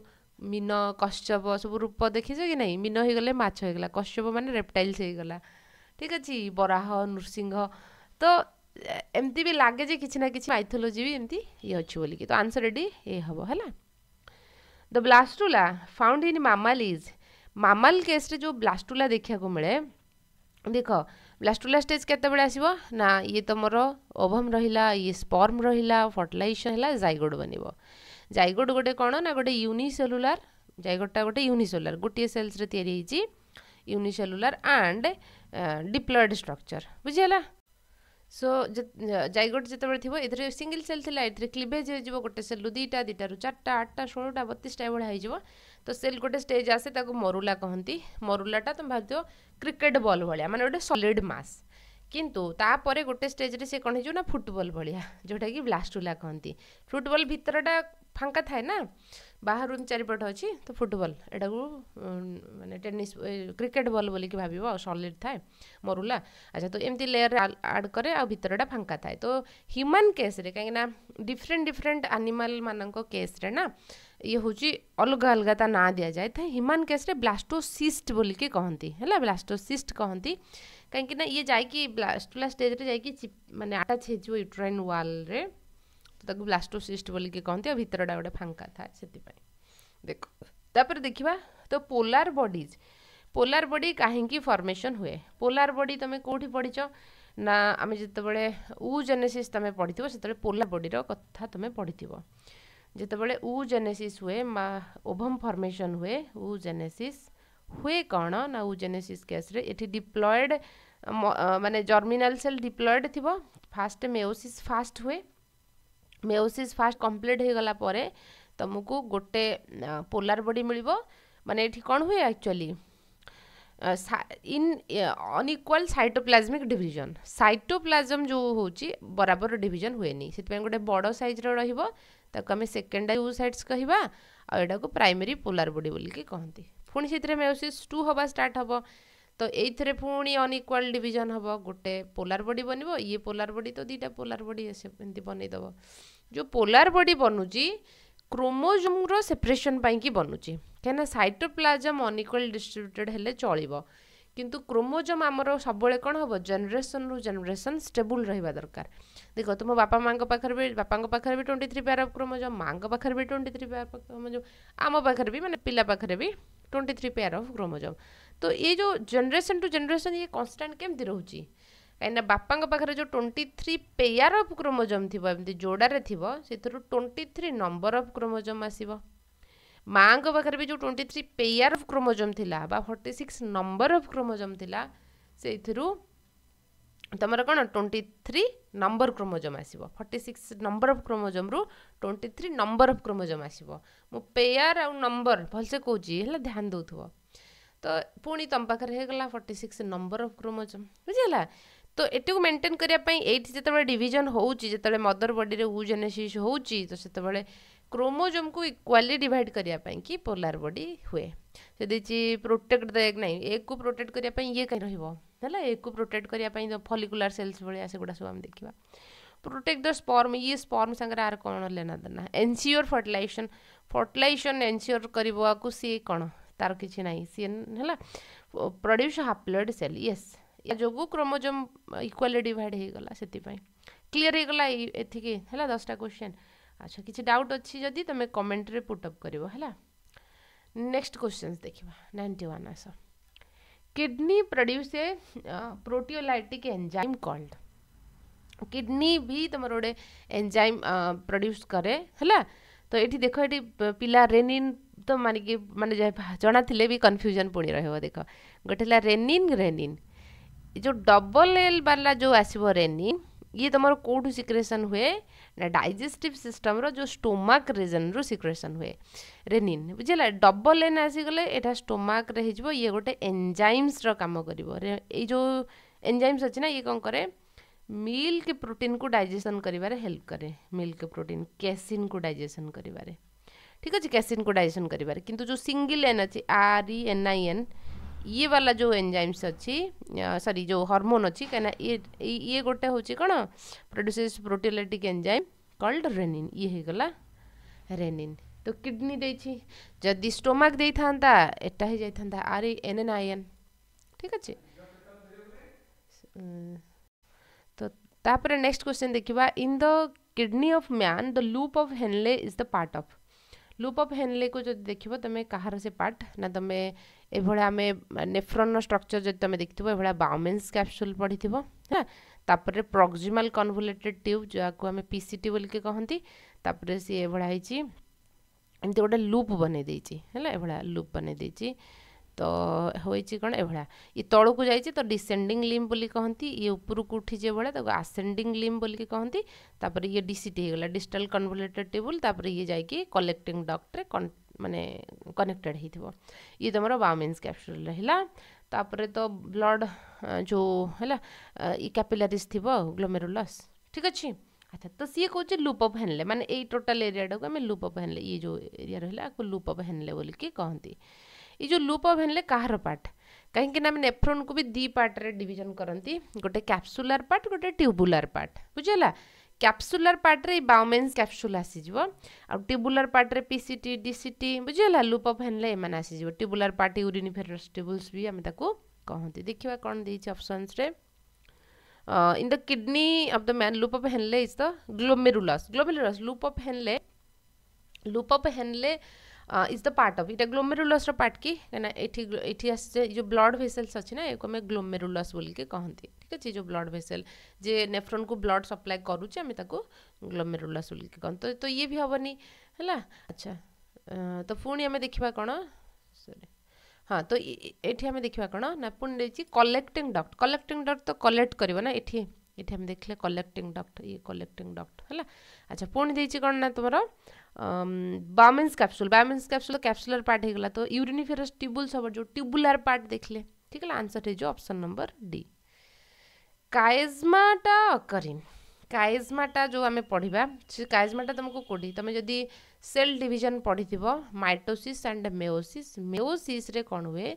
ମୀନ କଶ୍ୟପ ସବୁ ରୂପ ଦେଖିଛ କି ନାହିଁ ମୀନ ହେଇଗଲେ ମାଛ ହେଇଗଲା କଶ୍ୟପ ମାନେ ରେପ୍ଟାଇଲ୍ସ ହେଇଗଲା ଠିକ୍ ଅଛି ବରାହ ନୃସିଂହ ତ ଏମିତି ବି ଲାଗେ ଯେ କିଛି ନା କିଛି ମାଇଥୋଲୋଜି ବି ଏମିତି ଇଏ ଅଛି ବୋଲିକି ତ ଆନ୍ସର୍ ଏଠି ଏ ହେବ ହେଲା ଦ ବ୍ଲାଷ୍ଟୁଲା ଫାଉଣ୍ଡ ଇନ୍ ମାମାଲିଜ୍ ମାମାଲ କେସ୍ରେ ଯେଉଁ ବ୍ଲାଷ୍ଟୁଲା ଦେଖିବାକୁ ମିଳେ ଦେଖ ବ୍ଲାଷ୍ଟୁଲା ଷ୍ଟେଜ୍ କେତେବେଳେ ଆସିବ ନା ଇଏ ତମର ଓଭମ୍ ରହିଲା ଇଏ ସ୍ପର୍ମ ରହିଲା ଫର୍ଟିଲାଇଜେସନ୍ ହେଲା ଜାଇଗୋଡ଼ ବନିବ ଜାଇଗୋଟ ଗୋଟେ କ'ଣ ନା ଗୋଟେ ୟୁନିସେଲୁଲାର ଜାଇଗୋଟଟା ଗୋଟେ ୟୁନିସେଲୁଲାର ଗୋଟିଏ ସେଲ୍ସରେ ତିଆରି ହେଇଛି ୟୁନିସେଲୁଲାର ଆଣ୍ଡ ଡିପ୍ଲଏଡ଼ ଷ୍ଟ୍ରକ୍ଚର ବୁଝିହେଲା ସୋ ଜାଇଗୋଟ ଯେତେବେଳେ ଥିବ ଏଥିରେ ସିଙ୍ଗିଲ୍ ସେଲ୍ ଥିଲା ଏଥିରେ କ୍ଲିଭେଜ୍ ହେଇଯିବ ଗୋଟେ ସେଲ୍ରୁ ଦୁଇଟା ଦୁଇଟାରୁ ଚାରିଟା ଆଠଟା ଷୋହଳଟା ବତିଶଟା ଏଭଳିଆ ହେଇଯିବ ତ ସେଲ୍ ଗୋଟେ ଷ୍ଟେଜ୍ ଆସେ ତାକୁ ମରୁଲା କହନ୍ତି ମରୁଲାଟା ତୁମେ ଭାବିଥିବ କ୍ରିକେଟ୍ ବଲ୍ ଭଳିଆ ମାନେ ଗୋଟେ ସଲିଡ଼୍ ମାସ୍ କିନ୍ତୁ ତାପରେ ଗୋଟେ ଷ୍ଟେଜ୍ରେ ସେ କ'ଣ ହେଇଯିବ ନା ଫୁଟବଲ୍ ଭଳିଆ ଯେଉଁଟାକି ବ୍ଲାଷ୍ଟୁଲା କହନ୍ତି ଫୁଟବଲ୍ ଭିତରଟା ଫାଙ୍କା ଥାଏ ନା ବାହାରୁ ଚାରିପଟ ଅଛି ତ ଫୁଟବଲ୍ ଏଟାକୁ ମାନେ ଟେନିସ୍ କ୍ରିକେଟ୍ ବଲ୍ ବୋଲିକି ଭାବିବ ଆଉ ସଲିଡ୍ ଥାଏ ମରୁଲା ଆଚ୍ଛା ତ ଏମିତି ଲେୟାର୍ ଆଡ଼୍ କରେ ଆଉ ଭିତରଟା ଫାଙ୍କା ଥାଏ ତ ହ୍ୟୁମାନ୍ କେସ୍ରେ କାହିଁକିନା ଡିଫରେଣ୍ଟ ଡିଫରେଣ୍ଟ ଆନିମାଲ୍ମାନଙ୍କ କେସ୍ରେ ନା ଇଏ ହେଉଛି ଅଲଗା ଅଲଗା ତା ନାଁ ଦିଆଯାଇଥାଏ ହ୍ୟୁମାନ୍ କେସ୍ରେ ବ୍ଲାଷ୍ଟୋସିଷ୍ଟ ବୋଲିକି କହନ୍ତି ହେଲା ବ୍ଲାଷ୍ଟୋସିଷ୍ଟ କହନ୍ତି कहीं ये जाकि ब्लास्टुला स्टेज्रे जा मैंने आटाच हो युट्राइन व्वाल्रे तो ब्लास्टोसीस्ट बोल के कहते भितरटा गोटे फांका था से देख तापर देखा तो पोलार बडीज पोलार बडी कहीं फर्मेसन हुए पोलार बडी तुम कौटी पढ़च ना आम जितेबाड़ उजेनेसीस तुम पढ़ी थत पोलार बडी कथा तुम पढ़ी थो जितेबाड़ उजेनेसीस हुए ओभम फर्मेसन हुए उजेनेसीस् ହୁଏ କ'ଣ ନା ଓଜେନେସିସ୍ କେସ୍ରେ ଏଠି ଡିପ୍ଲଏଡ଼୍ ମାନେ ଜର୍ମିନାଲ୍ ସେଲ୍ ଡିପ୍ଲଏଡ଼୍ ଥିବ ଫାଷ୍ଟ ମେଓସିସ୍ ଫାଷ୍ଟ ହୁଏ ମେଓସିସ୍ ଫାଷ୍ଟ କମ୍ପ୍ଲିଟ୍ ହୋଇଗଲା ପରେ ତୁମକୁ ଗୋଟେ ପୋଲାର ବଡ଼ି ମିଳିବ ମାନେ ଏଠି କ'ଣ ହୁଏ actually in unequal cytoplasmic division cytoplasm ଯେଉଁ ହେଉଛି ବରାବର ଡିଭିଜନ୍ ହୁଏନି ସେଥିପାଇଁ ଗୋଟେ ବଡ଼ ସାଇଜ୍ର ରହିବ ତାକୁ ଆମେ ସେକେଣ୍ଡାରୀ ୟୁସାଇଟ୍ସ କହିବା ଆଉ ଏଇଟାକୁ ପ୍ରାଇମେରୀ ପୋଲାର ବଡ଼ି ବୋଲିକି କହନ୍ତି ପୁଣି ସେଥିରେ ମେଓସିସ୍ ଟୁ ହେବା ଷ୍ଟାର୍ଟ ହେବ ତ ଏଇଥିରେ ପୁଣି ଅନଇକ୍ୱାଲ୍ ଡିଭିଜନ୍ ହେବ ଗୋଟେ ପୋଲାର ବଡ଼ି ବନିବ ଇଏ ପୋଲାର୍ ବଡ଼ି ତ ଦୁଇଟା ପୋଲାର ବଡ଼ି ଏମିତି ବନେଇଦେବ ଯେଉଁ ପୋଲାର ବଡ଼ି ବନୁଛି କ୍ରୋମୋଜୋମ୍ର ସେପରେସନ୍ ପାଇଁକି ବନୁଛି କାହିଁକିନା ସାଇଟୋପ୍ଲାଜମ୍ ଅନଇକ୍ୱାଲ୍ ଡିଷ୍ଟ୍ରିବ୍ୟୁଟେଡ଼୍ ହେଲେ ଚଳିବ କିନ୍ତୁ କ୍ରୋମୋଜମ୍ ଆମର ସବୁବେଳେ କ'ଣ ହେବ ଜେନେରେସନ୍ରୁ ଜେନେରେସନ୍ ଷ୍ଟେବୁଲ୍ ରହିବା ଦରକାର ଦେଖ ତୁମ ବାପା ମାଆଙ୍କ ପାଖରେ ବି ବାପାଙ୍କ ପାଖରେ ବି twenty three pair of chromosome ମାଆଙ୍କ ପାଖରେ ବି twenty three pair of chromosome ଆମ ପାଖରେ ବି ମାନେ ପିଲା ପାଖରେ ବି twenty three pair of chromosome ତ ଏ ଯେଉଁ ଜେନେରେସନ୍ ଟୁ ଜେନେରେସନ୍ ଇଏ କନଷ୍ଟାଣ୍ଟ କେମିତି ରହୁଛି କାହିଁକିନା ବାପାଙ୍କ ପାଖରେ ଯେଉଁ twenty three pair of chromosome ଥିବ ଏମିତି ଯୋଡ଼ାରେ ଥିବ ସେଥିରୁ twenty three number of chromosome ଆସିବ ମାଆଙ୍କ ପାଖରେ ବି ଯେଉଁ twenty three pair of chromosome ଥିଲା ବା forty six number of chromosome ଥିଲା ସେଇଥିରୁ तुम्हारा कौन ट्वेंटी थ्री नंबर क्रोमोजम आस forty six number of chromosome रु twenty three number of chromosome आस पेयर आउ नंबर भलसे कौजी ध्यान दे तो पुणी तुम पाखे हो गला forty six number of chromosome बुझेगा तो ये मेन्टेन करने ये जिते डिजन होते मदर बडी ओजेनेसीस हो तो से क्रोमोजोम को इक्वाली डिवाइड करने कि पोलार बॉडी हुए से देखिए प्रोटेक्ट द ना एक को प्रोटेक्ट करने ये कहीं ना एक को प्रोटेक्ट करने फलिकुलार सेल्स भाया से गुड़ा सब आम देखा प्रोटेक्ट द स्पर्म ये स्पर्म सागर आर कौन लेना देना एनसीओर फर्टिलाइजेसन फर्टिलाइजेसन एनसीओर कर सी कौन तार किसी ना सी है प्रड्यूस हाफ्लड सेल ये जो क्रोमोजोम इक्वाली डिवाइड होगा से क्लीयर होगा एथिक है दसटा क्वेश्चन अच्छा किसी डाउट अच्छी जदि तुम कमेंट रे पुट अप कर नेक्स्ट क्वेश्चन देखा नाइंटी वन आस kidney produce a proteolytic enzyme called kidney भी तुम गोटे एंजाइम प्रड्यूस करे हला तो ये देख य पिला रेनिन तो मानिक मान जना भी कन्फ्यूजन पुणी रह देख गोटे रेनिन रेनिन जो डबल एल बाला जो आसो रेनिन ये तुम कौटू सिक्रेसन हुए ना डाइजेस्टिव सिस्टम रो जो स्टोमक रीजन रु सिक्रेसन हुए रेनिन बुझे डबल एन आसीगले एटा स्टोमक हो ये गोटे एंजाइम्स राम कर करिवो जो एंजाइम्स अच्छे ना ये कौन करे मिल्क प्रोटीन को डाइजेशन करिवारे हेल्प करे मिल्क प्रोटीन कैसीन को डाइजेशन करिवारे ठीक अच्छे कैसीन को डाइजेशन करिवारे कि जो सिंगल एन अछि R E N I N ये वाला जो एंजाइम्स अच्छी सॉरी जो हार्मोन अच्छी कहीं ये ये गोटे हूँ कौन produces proteolytic enzyme called renin ये हो गला रेनिन तो किडनी दे जदि स्टोमाक दे था एटा ही जाता आर एन एन आयन ठीक अच्छे तो तापर नेक्स्ट क्वेश्चन देखा in the kidney of man the loop of Henle is the part of loop of Henle को जो देखो तुम कहार से पार्ट ना तुम ଏଭଳିଆ ଆମେ ନେଫ୍ରନ୍ର ଷ୍ଟ୍ରକ୍ଚର୍ ଯଦି ତୁମେ ଦେଖିଥିବ ଏଭଳିଆ ବାଉମେନ୍ସ କ୍ୟାପସୁଲ୍ ପଢ଼ିଥିବ ହେଲା ତାପରେ ପ୍ରକ୍ଜିମାଲ୍ କନଭୁଲେଟେଡ୍ ଟ୍ୟୁବ୍ ଯାହାକୁ ଆମେ ପି ସି ଟି ବୋଲିକି କହନ୍ତି ତାପରେ ସିଏ ଏଭଳିଆ ହେଇଛି ଏମିତି ଗୋଟେ ଲୁପ୍ ବନେଇ ଦେଇଛି ହେଲା ଏଭଳିଆ ଲୁପ୍ ବନେଇ ଦେଇଛି ତ ହୋଇଛି କ'ଣ ଏଭଳିଆ ଇଏ ତଳକୁ ଯାଇଛି ତ ଡିସେଣ୍ଡିଂ ଲିମ୍ ବୋଲି କହନ୍ତି ଇଏ ଉପରକୁ ଉଠିଛି ଏଭଳିଆ ତାକୁ ଆସେଣ୍ଡିଂ ଲିମ୍ ବୋଲିକି କହନ୍ତି ତାପରେ ଇଏ ଡିସିଟି ହେଇଗଲା ଡିଜିଟାଲ୍ କନଭୁଲେଟେଡ୍ ଟେବୁଲ୍ ତାପରେ ଇଏ ଯାଇକି କଲେକ୍ଟିଂ ଡକ୍ଟରେ माने कनेक्टेड हो तुम बाउमेन्स कैप्सूल रहा तापर तो ब्लड जो है कैपिलारीज थी ग्लोमेरुलस ठीक अच्छे अच्छा तो सी कौन लुप अफ हेनले मैंने ये total area loop of Henle ये जो एरिया रहा है लुप अफ हेनले बोलिक कहते ये लुप अफ हेनले कहार पार्ट कहीं नेफ्रोन को भी दी पार्ट रे डिवीजन करती गोटे कैप्सुलर पार्ट गोटे ट्यूबुलर पार्ट बुझेगा कैप्सुलर पार्ट्रे बाउमेन्स कैप्सुल आसबुलर पार्ट्रे पीसीटी डीसीटी बुझाला लुप अफ आसीज आसबुलर पार्ट यूरीन ट्यूबुल्स भी आम कहते देखा कौन देपसनस in the kidney of the man loop of Henle is the glomerulus glomerulus loop of Henle loop of Henle is the part of इटा ग्लोमेरुलस पार्ट कि कहीं एठी आसे जो ब्लड भेसेल्स अच्छे ना एक आम ग्लोमेरुलस बोल के कहते ठीक अच्छे जो ब्लड भेसेल जे नेफ्रन को ब्लड सप्लाय करुचे आम ग्लोमेरुलस बोल के कहते तो ये भी हेनी है अच्छा तो पुणी आम देखा कौन सरी हाँ तो ये आम देखा कौन ना पुणी देखिए कलेक्टिंग डक्ट कलेक्टिंग डक्ट तो कलेक्ट करना ना ये देखे कलेक्टिंग डक्ट ये कलेक्टिंग डक्ट है अच्छा पुणी देखिए कौन ना तुम Bowman's capsule Bowman's capsule capsular part होगा तो यूरिनिफेरस ट्यूबुल सब जो ट्यूबुलर पार्ट देखले ठीक है आंसर हो option number D chiasmata occur in chiasmata जो आम पढ़ा से कायजमाटा तुमको कौटी तुम जदि सेल डिविजन पढ़ी माइटोसीस एंड मेओसीस मेओसीस रे कौन हुए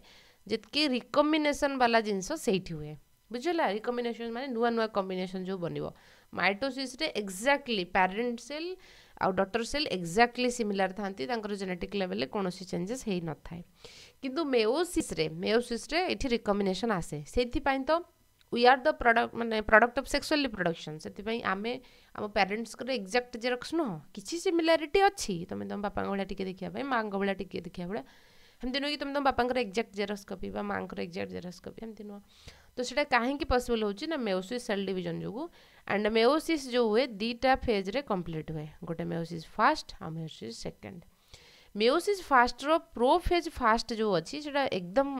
जितकी रिकम्बिनेसन वाला जिनस हुए बुझला रिकम्बिनेसन मानते नुआ नुआ कम्बेसन जो बन माइटोसीस रे एक्जाक्टली प्यारेन्ट सेल ଆଉ ଡଟର ସେଲ୍ ଏକ୍ଜାକ୍ଟଲି ସିମିଲାର ଥାନ୍ତି ତାଙ୍କର ଜେନେଟିକ୍ ଲେଭେଲରେ କୌଣସି ଚେଞ୍ଜେସ୍ ହେଇନଥାଏ କିନ୍ତୁ ମେଓସିସ୍ରେ ମେଓସିସ୍ରେ ଏଠି रिकमेसन आसे से तो वी आर द प्रडक्ट मैंने प्रडक्ट अफ सेक्सुआल रिप्रोडक्शन से आम आम पेरेन्ट्स एक्जाक्ट जेरक्स नुह कि सिमिलारीट अच्छी तुम तुम बापा भाया टी देखा माँ भाया टी देखा भाया एमती नुह कि तुम तुम बापा एक्जाक्ट जेरक्स कपी बा माँ एक्जाक्ट जेरक्स कपी एमती नुह तो सेटा कहीं पसबल हो मेओसीस सेल डिजन जो एंड मेओसीस जो हुए दीटा फेज रे कंप्लीट हुए गोटे मेओसीस फास्ट आ meiosis second meiosis first prophase first जो अच्छी एकदम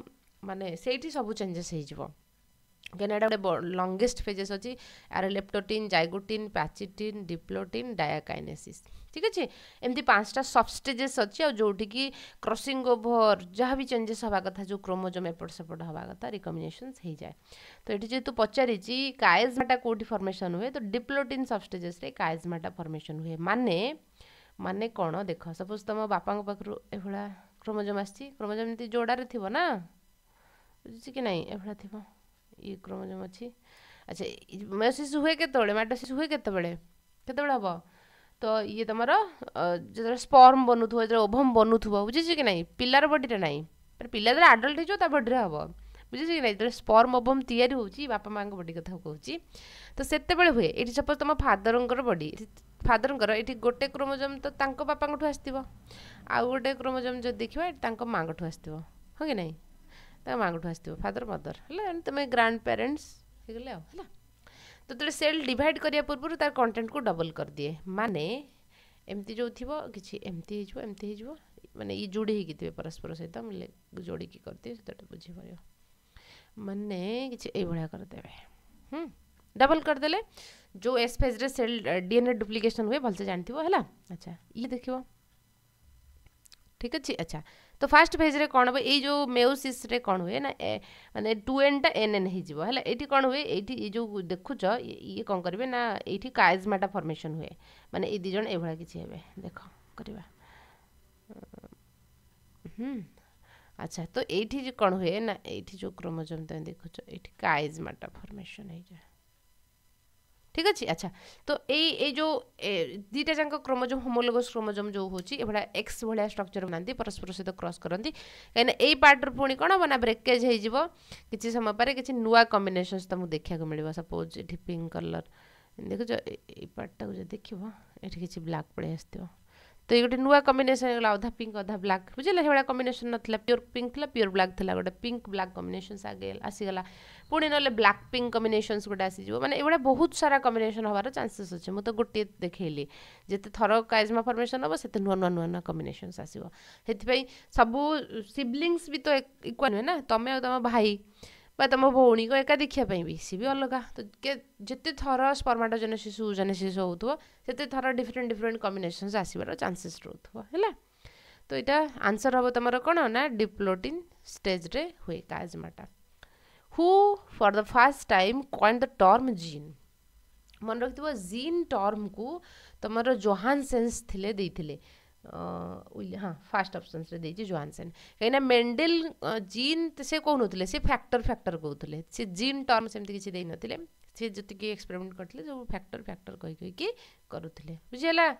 माने से सब चेंजेस हो କାହିଁକିନା ଏଇଟା ଗୋଟେ ଲଙ୍ଗେଷ୍ଟ ଫେଜେସ୍ ଅଛି ଆର ଲେପ୍ଟୋଟିନ୍ ଜାଇଗୋଟିନ୍ ପ୍ୟାଚିଟିନ୍ ଡିପ୍ଲୋଟିନ୍ ଡାୟାକାଇନେସିସ୍ ଠିକ୍ ଅଛି ଏମିତି ପାଞ୍ଚଟା ସବ୍ ଷ୍ଟେଜେସ୍ ଅଛି ଆଉ ଯେଉଁଠିକି କ୍ରସିଂ ଓଭର ଯାହା ବି ଚେଞ୍ଜେସ୍ ହେବା କଥା ଯେଉଁ କ୍ରୋମୋଜୋମ୍ ଏପଟ ସେପଟ ହେବା କଥା ରିକମ୍ବିନେସନ୍ସ ହେଇଯାଏ ତ ଏଠି ଯେହେତୁ ପଚାରିଛି କାଏଜମାଟା କେଉଁଠି ଫର୍ମେସନ୍ ହୁଏ ତ ଡିପ୍ଲୋଟିନ୍ ସବ୍ ଷ୍ଟେଜେସ୍ରେ କାଏଜମାଟା ଫର୍ମେସନ୍ ହୁଏ ମାନେ ମାନେ କ'ଣ ଦେଖ ସପୋଜ୍ ତୁମ ବାପାଙ୍କ ପାଖରୁ ଏଭଳିଆ କ୍ରୋମୋଜୋମ୍ ଆସିଛି କ୍ରୋମୋଜୋମ୍ ଏମିତି ଯୋଡ଼ାରେ ଥିବ ନା ବୁଝୁଛି କି ନାହିଁ ଏଭଳିଆ ଥିବ ଇଏ କ୍ରୋମୋଜୋମ୍ ଅଛି ଆଚ୍ଛା ମେଓସିସ୍ ହୁଏ କେତେବେଳେ ମାଇଟୋସିସ୍ ହୁଏ କେତେବେଳେ କେତେବେଳେ ହେବ ତ ଇଏ ତମର ଯେତେବେଳେ ସ୍ପର୍ମ ବନୁଥିବ ଯେତେବେଳେ ଓଭମ୍ ବନୁଥିବ ବୁଝିଛୁ କି ନାହିଁ ପିଲାର ବଡ଼ିରେ ନାହିଁ ପିଲା ଯେତେବେଳେ ଆଡଲ୍ଟ ହେଇଯିବ ତା ବଡ଼ିରେ ହେବ ବୁଝିଛୁ କି ନାହିଁ ଯେତେବେଳେ ସ୍ପର୍ମ ଓଭମ୍ ତିଆରି ହେଉଛି ବାପା ମାଆଙ୍କ ବଡ଼ି କଥା କହୁଛି ତ ସେତେବେଳେ ହୁଏ ଏଠି ସପୋଜ୍ ତମ ଫାଦରଙ୍କର ବଡ଼ି ଫାଦରଙ୍କର ଏଠି ଗୋଟେ କ୍ରୋମୋଜମ୍ ତ ତାଙ୍କ ବାପାଙ୍କଠୁ ଆସିଥିବ ଆଉ ଗୋଟେ କ୍ରୋମୋଜମ୍ ଯଦି ଦେଖିବା ତାଙ୍କ ମାଆଙ୍କଠୁ ଆସିଥିବ ହଁ କି ନାହିଁ ତାଙ୍କ ମାଆଙ୍କଠୁ ଆସିଥିବ ଫାଦର ମଦର ହେଲା ଏଣ୍ଡ ତୁମେ ଗ୍ରାଣ୍ଡ ପ୍ୟାରେଣ୍ଟସ୍ ହେଇଗଲେ ଆଉ ହେଲା ତ ଯେତେବେଳେ ସେଲ୍ ଡିଭାଇଡ଼ କରିବା ପୂର୍ବରୁ ତାର କଣ୍ଟେଣ୍ଟକୁ ଡବଲ କରିଦିଏ ମାନେ ଏମିତି ଯେଉଁ ଥିବ କିଛି ଏମିତି ହେଇଯିବ ଏମିତି ହେଇଯିବ ମାନେ ଇଏ ଯୋଡ଼ି ହେଇକି ଥିବେ ପରସ୍ପର ସହିତ ଯୋଡ଼ିକି କରିଦିଏ ସେତେବେଳେ ବୁଝିପାରିବ ମାନେ କିଛି ଏଇଭଳିଆ କରିଦେବେ ହୁଁ ଡବଲ କରିଦେଲେ ଯେଉଁ ଏସ୍ ଫେଜ୍ରେ ସେଲ୍ ଡିଏନ୍ଏ ଡୁପ୍ଲିକେସନ୍ ହୁଏ ଭଲସେ ଜାଣିଥିବ ହେଲା ଆଚ୍ଛା ଇଏ ଦେଖିବ ଠିକ୍ ଅଛି ଆଚ୍ଛା ତ ଫାଷ୍ଟ ଫେଜ୍ରେ କ'ଣ ହେବ ଏଇ ଯେଉଁ ମେଓସିସ୍ରେ କ'ଣ ହୁଏ ନା ମାନେ ଟୁ ଏନ୍ଟା ଏନ୍ ଏନ୍ ହେଇଯିବ ହେଲା ଏଇଠି କ'ଣ ହୁଏ ଏଇଠି ଏଇ ଯେଉଁ ଦେଖୁଛ ଇଏ କ'ଣ କରିବେ ନା ଏଇଠି କାଏଜମାଟା ଫର୍ମେସନ୍ ହୁଏ ମାନେ ଏଇ ଦୁଇ ଜଣ ଏଇଭଳିଆ କିଛି ହେବେ ଦେଖ କରିବା ହୁଁ ଆଚ୍ଛା ତ ଏଇଠି କ'ଣ ହୁଏ ନା ଏଇଠି ଯେଉଁ କ୍ରୋମୋଜୋମ୍ ତୁମେ ଦେଖୁଛ ଏଇଠି କାଏଜମାଟା ଫର୍ମେସନ୍ ହେଇଯାଏ ঠিক আছে আচ্ছা তো এই এই যে দুইটা যাক ক্রোমোজোম হোমোলোগস ক্রোমোজোম যে হচ্ছে এভাবে এক্স ভাগ স্ট্রকচর বানাতে পরস্পর সহ ক্রস করতে কিনা এই পার্টর পুঁ কোণ হব না ব্রেকেজ হয়ে যাব কিছু সময় পরে কিছু নূয়া কম্বিনেসনস তুমি দেখা মিলব সপোজ এটি পিঙ্ক কলর দেখুছ এই পার্টটা যদি দেখব এটি কিছু ব্লাক পড়ে আসবে ଏଇ ଗୋଟେ ନୂଆ नुआ कम्बिनेसन ହେଇଗଲା ଅଧା ପିଙ୍କ ଅଧା ବ୍ଲାକ୍ ବୁଝିଲେ ସେଭଳିଆ କମ୍ବିନେସନ୍ ନଥିଲା ପିଓର ପିଙ୍କ ଥିଲା ପିଓର ବ୍ଲାକ୍ ଥିଲା ଗୋଟେ ପିଙ୍କ ବ୍ଲାକ୍ କମ୍ବିନେସନ୍ସ ଆଗେ ଆସିଗଲା ପୁଣି ନହେଲେ ବ୍ଲାକ୍ ପିଙ୍କ କମ୍ବିନେସନ୍ସ ଗୋଟେ ଆସିଯିବ ମାନେ ଏଇଭଳିଆ ବହୁତ ସାରା କମ୍ବିନେସନ୍ ହେବାର ଚାନ୍ସେସ୍ ଅଛି ମୁଁ ତ ଗୋଟିଏ ଦେଖେଇଲି ଯେତେ ଥର କାଇଜମା ଫର୍ମେସନ୍ ହେବ ସେତେ ନୂଆ ନୂଆ ନୂଆ ନୂଆ କମ୍ବିନେସନ୍ସ ଆସିବ ସେଥିପାଇଁ ସବୁ ସିବ୍ଲିଙ୍ଗସ୍ ବି ତ ଇକ୍ୱାଲ୍ ନୁହେଁ ନା ତମେ ଆଉ ତମ ଭାଇ ବା ତୁମ ଭଉଣୀକୁ ଏକା ଦେଖିବା ପାଇଁ ବି ସିଏ ବି ଅଲଗା ତ ଯେତେ ଥର ସ୍ପର୍ମାଟୋଜେନେସିସ୍ ଉଜେନେସିସ୍ ହେଉଥିବ ସେତେ ଥର ଡିଫରେଣ୍ଟ ଡିଫରେଣ୍ଟ କମ୍ବିନେସନ୍ସ ଆସିବାର ଚାନ୍ସେସ୍ ରହୁଥିବ ହେଲା ତ ଏଇଟା ଆନ୍ସର୍ ହେବ ତୁମର କ'ଣ ନା ଡିପ୍ଲୋଟିନ୍ ଷ୍ଟେଜ୍ରେ ହୁଏ chiasmata who for the first time coined the term gene ମନେ ରଖିଥିବ ଜିନ୍ ଟର୍ମକୁ ତୁମର ଜୋହାନ୍ସେନ୍ସ ଥିଲେ ଦେଇଥିଲେ हाँ फास्ट अपसन्स देती जोहानसन कहीं मेंडेल जीन से कहून से फैक्टर फैक्टर कहते सी जीन टर्म सेमती किसी देन सी जी एक्सपेरिमेंट करते जो फैक्टर फैक्टर कही करुले बुझीगला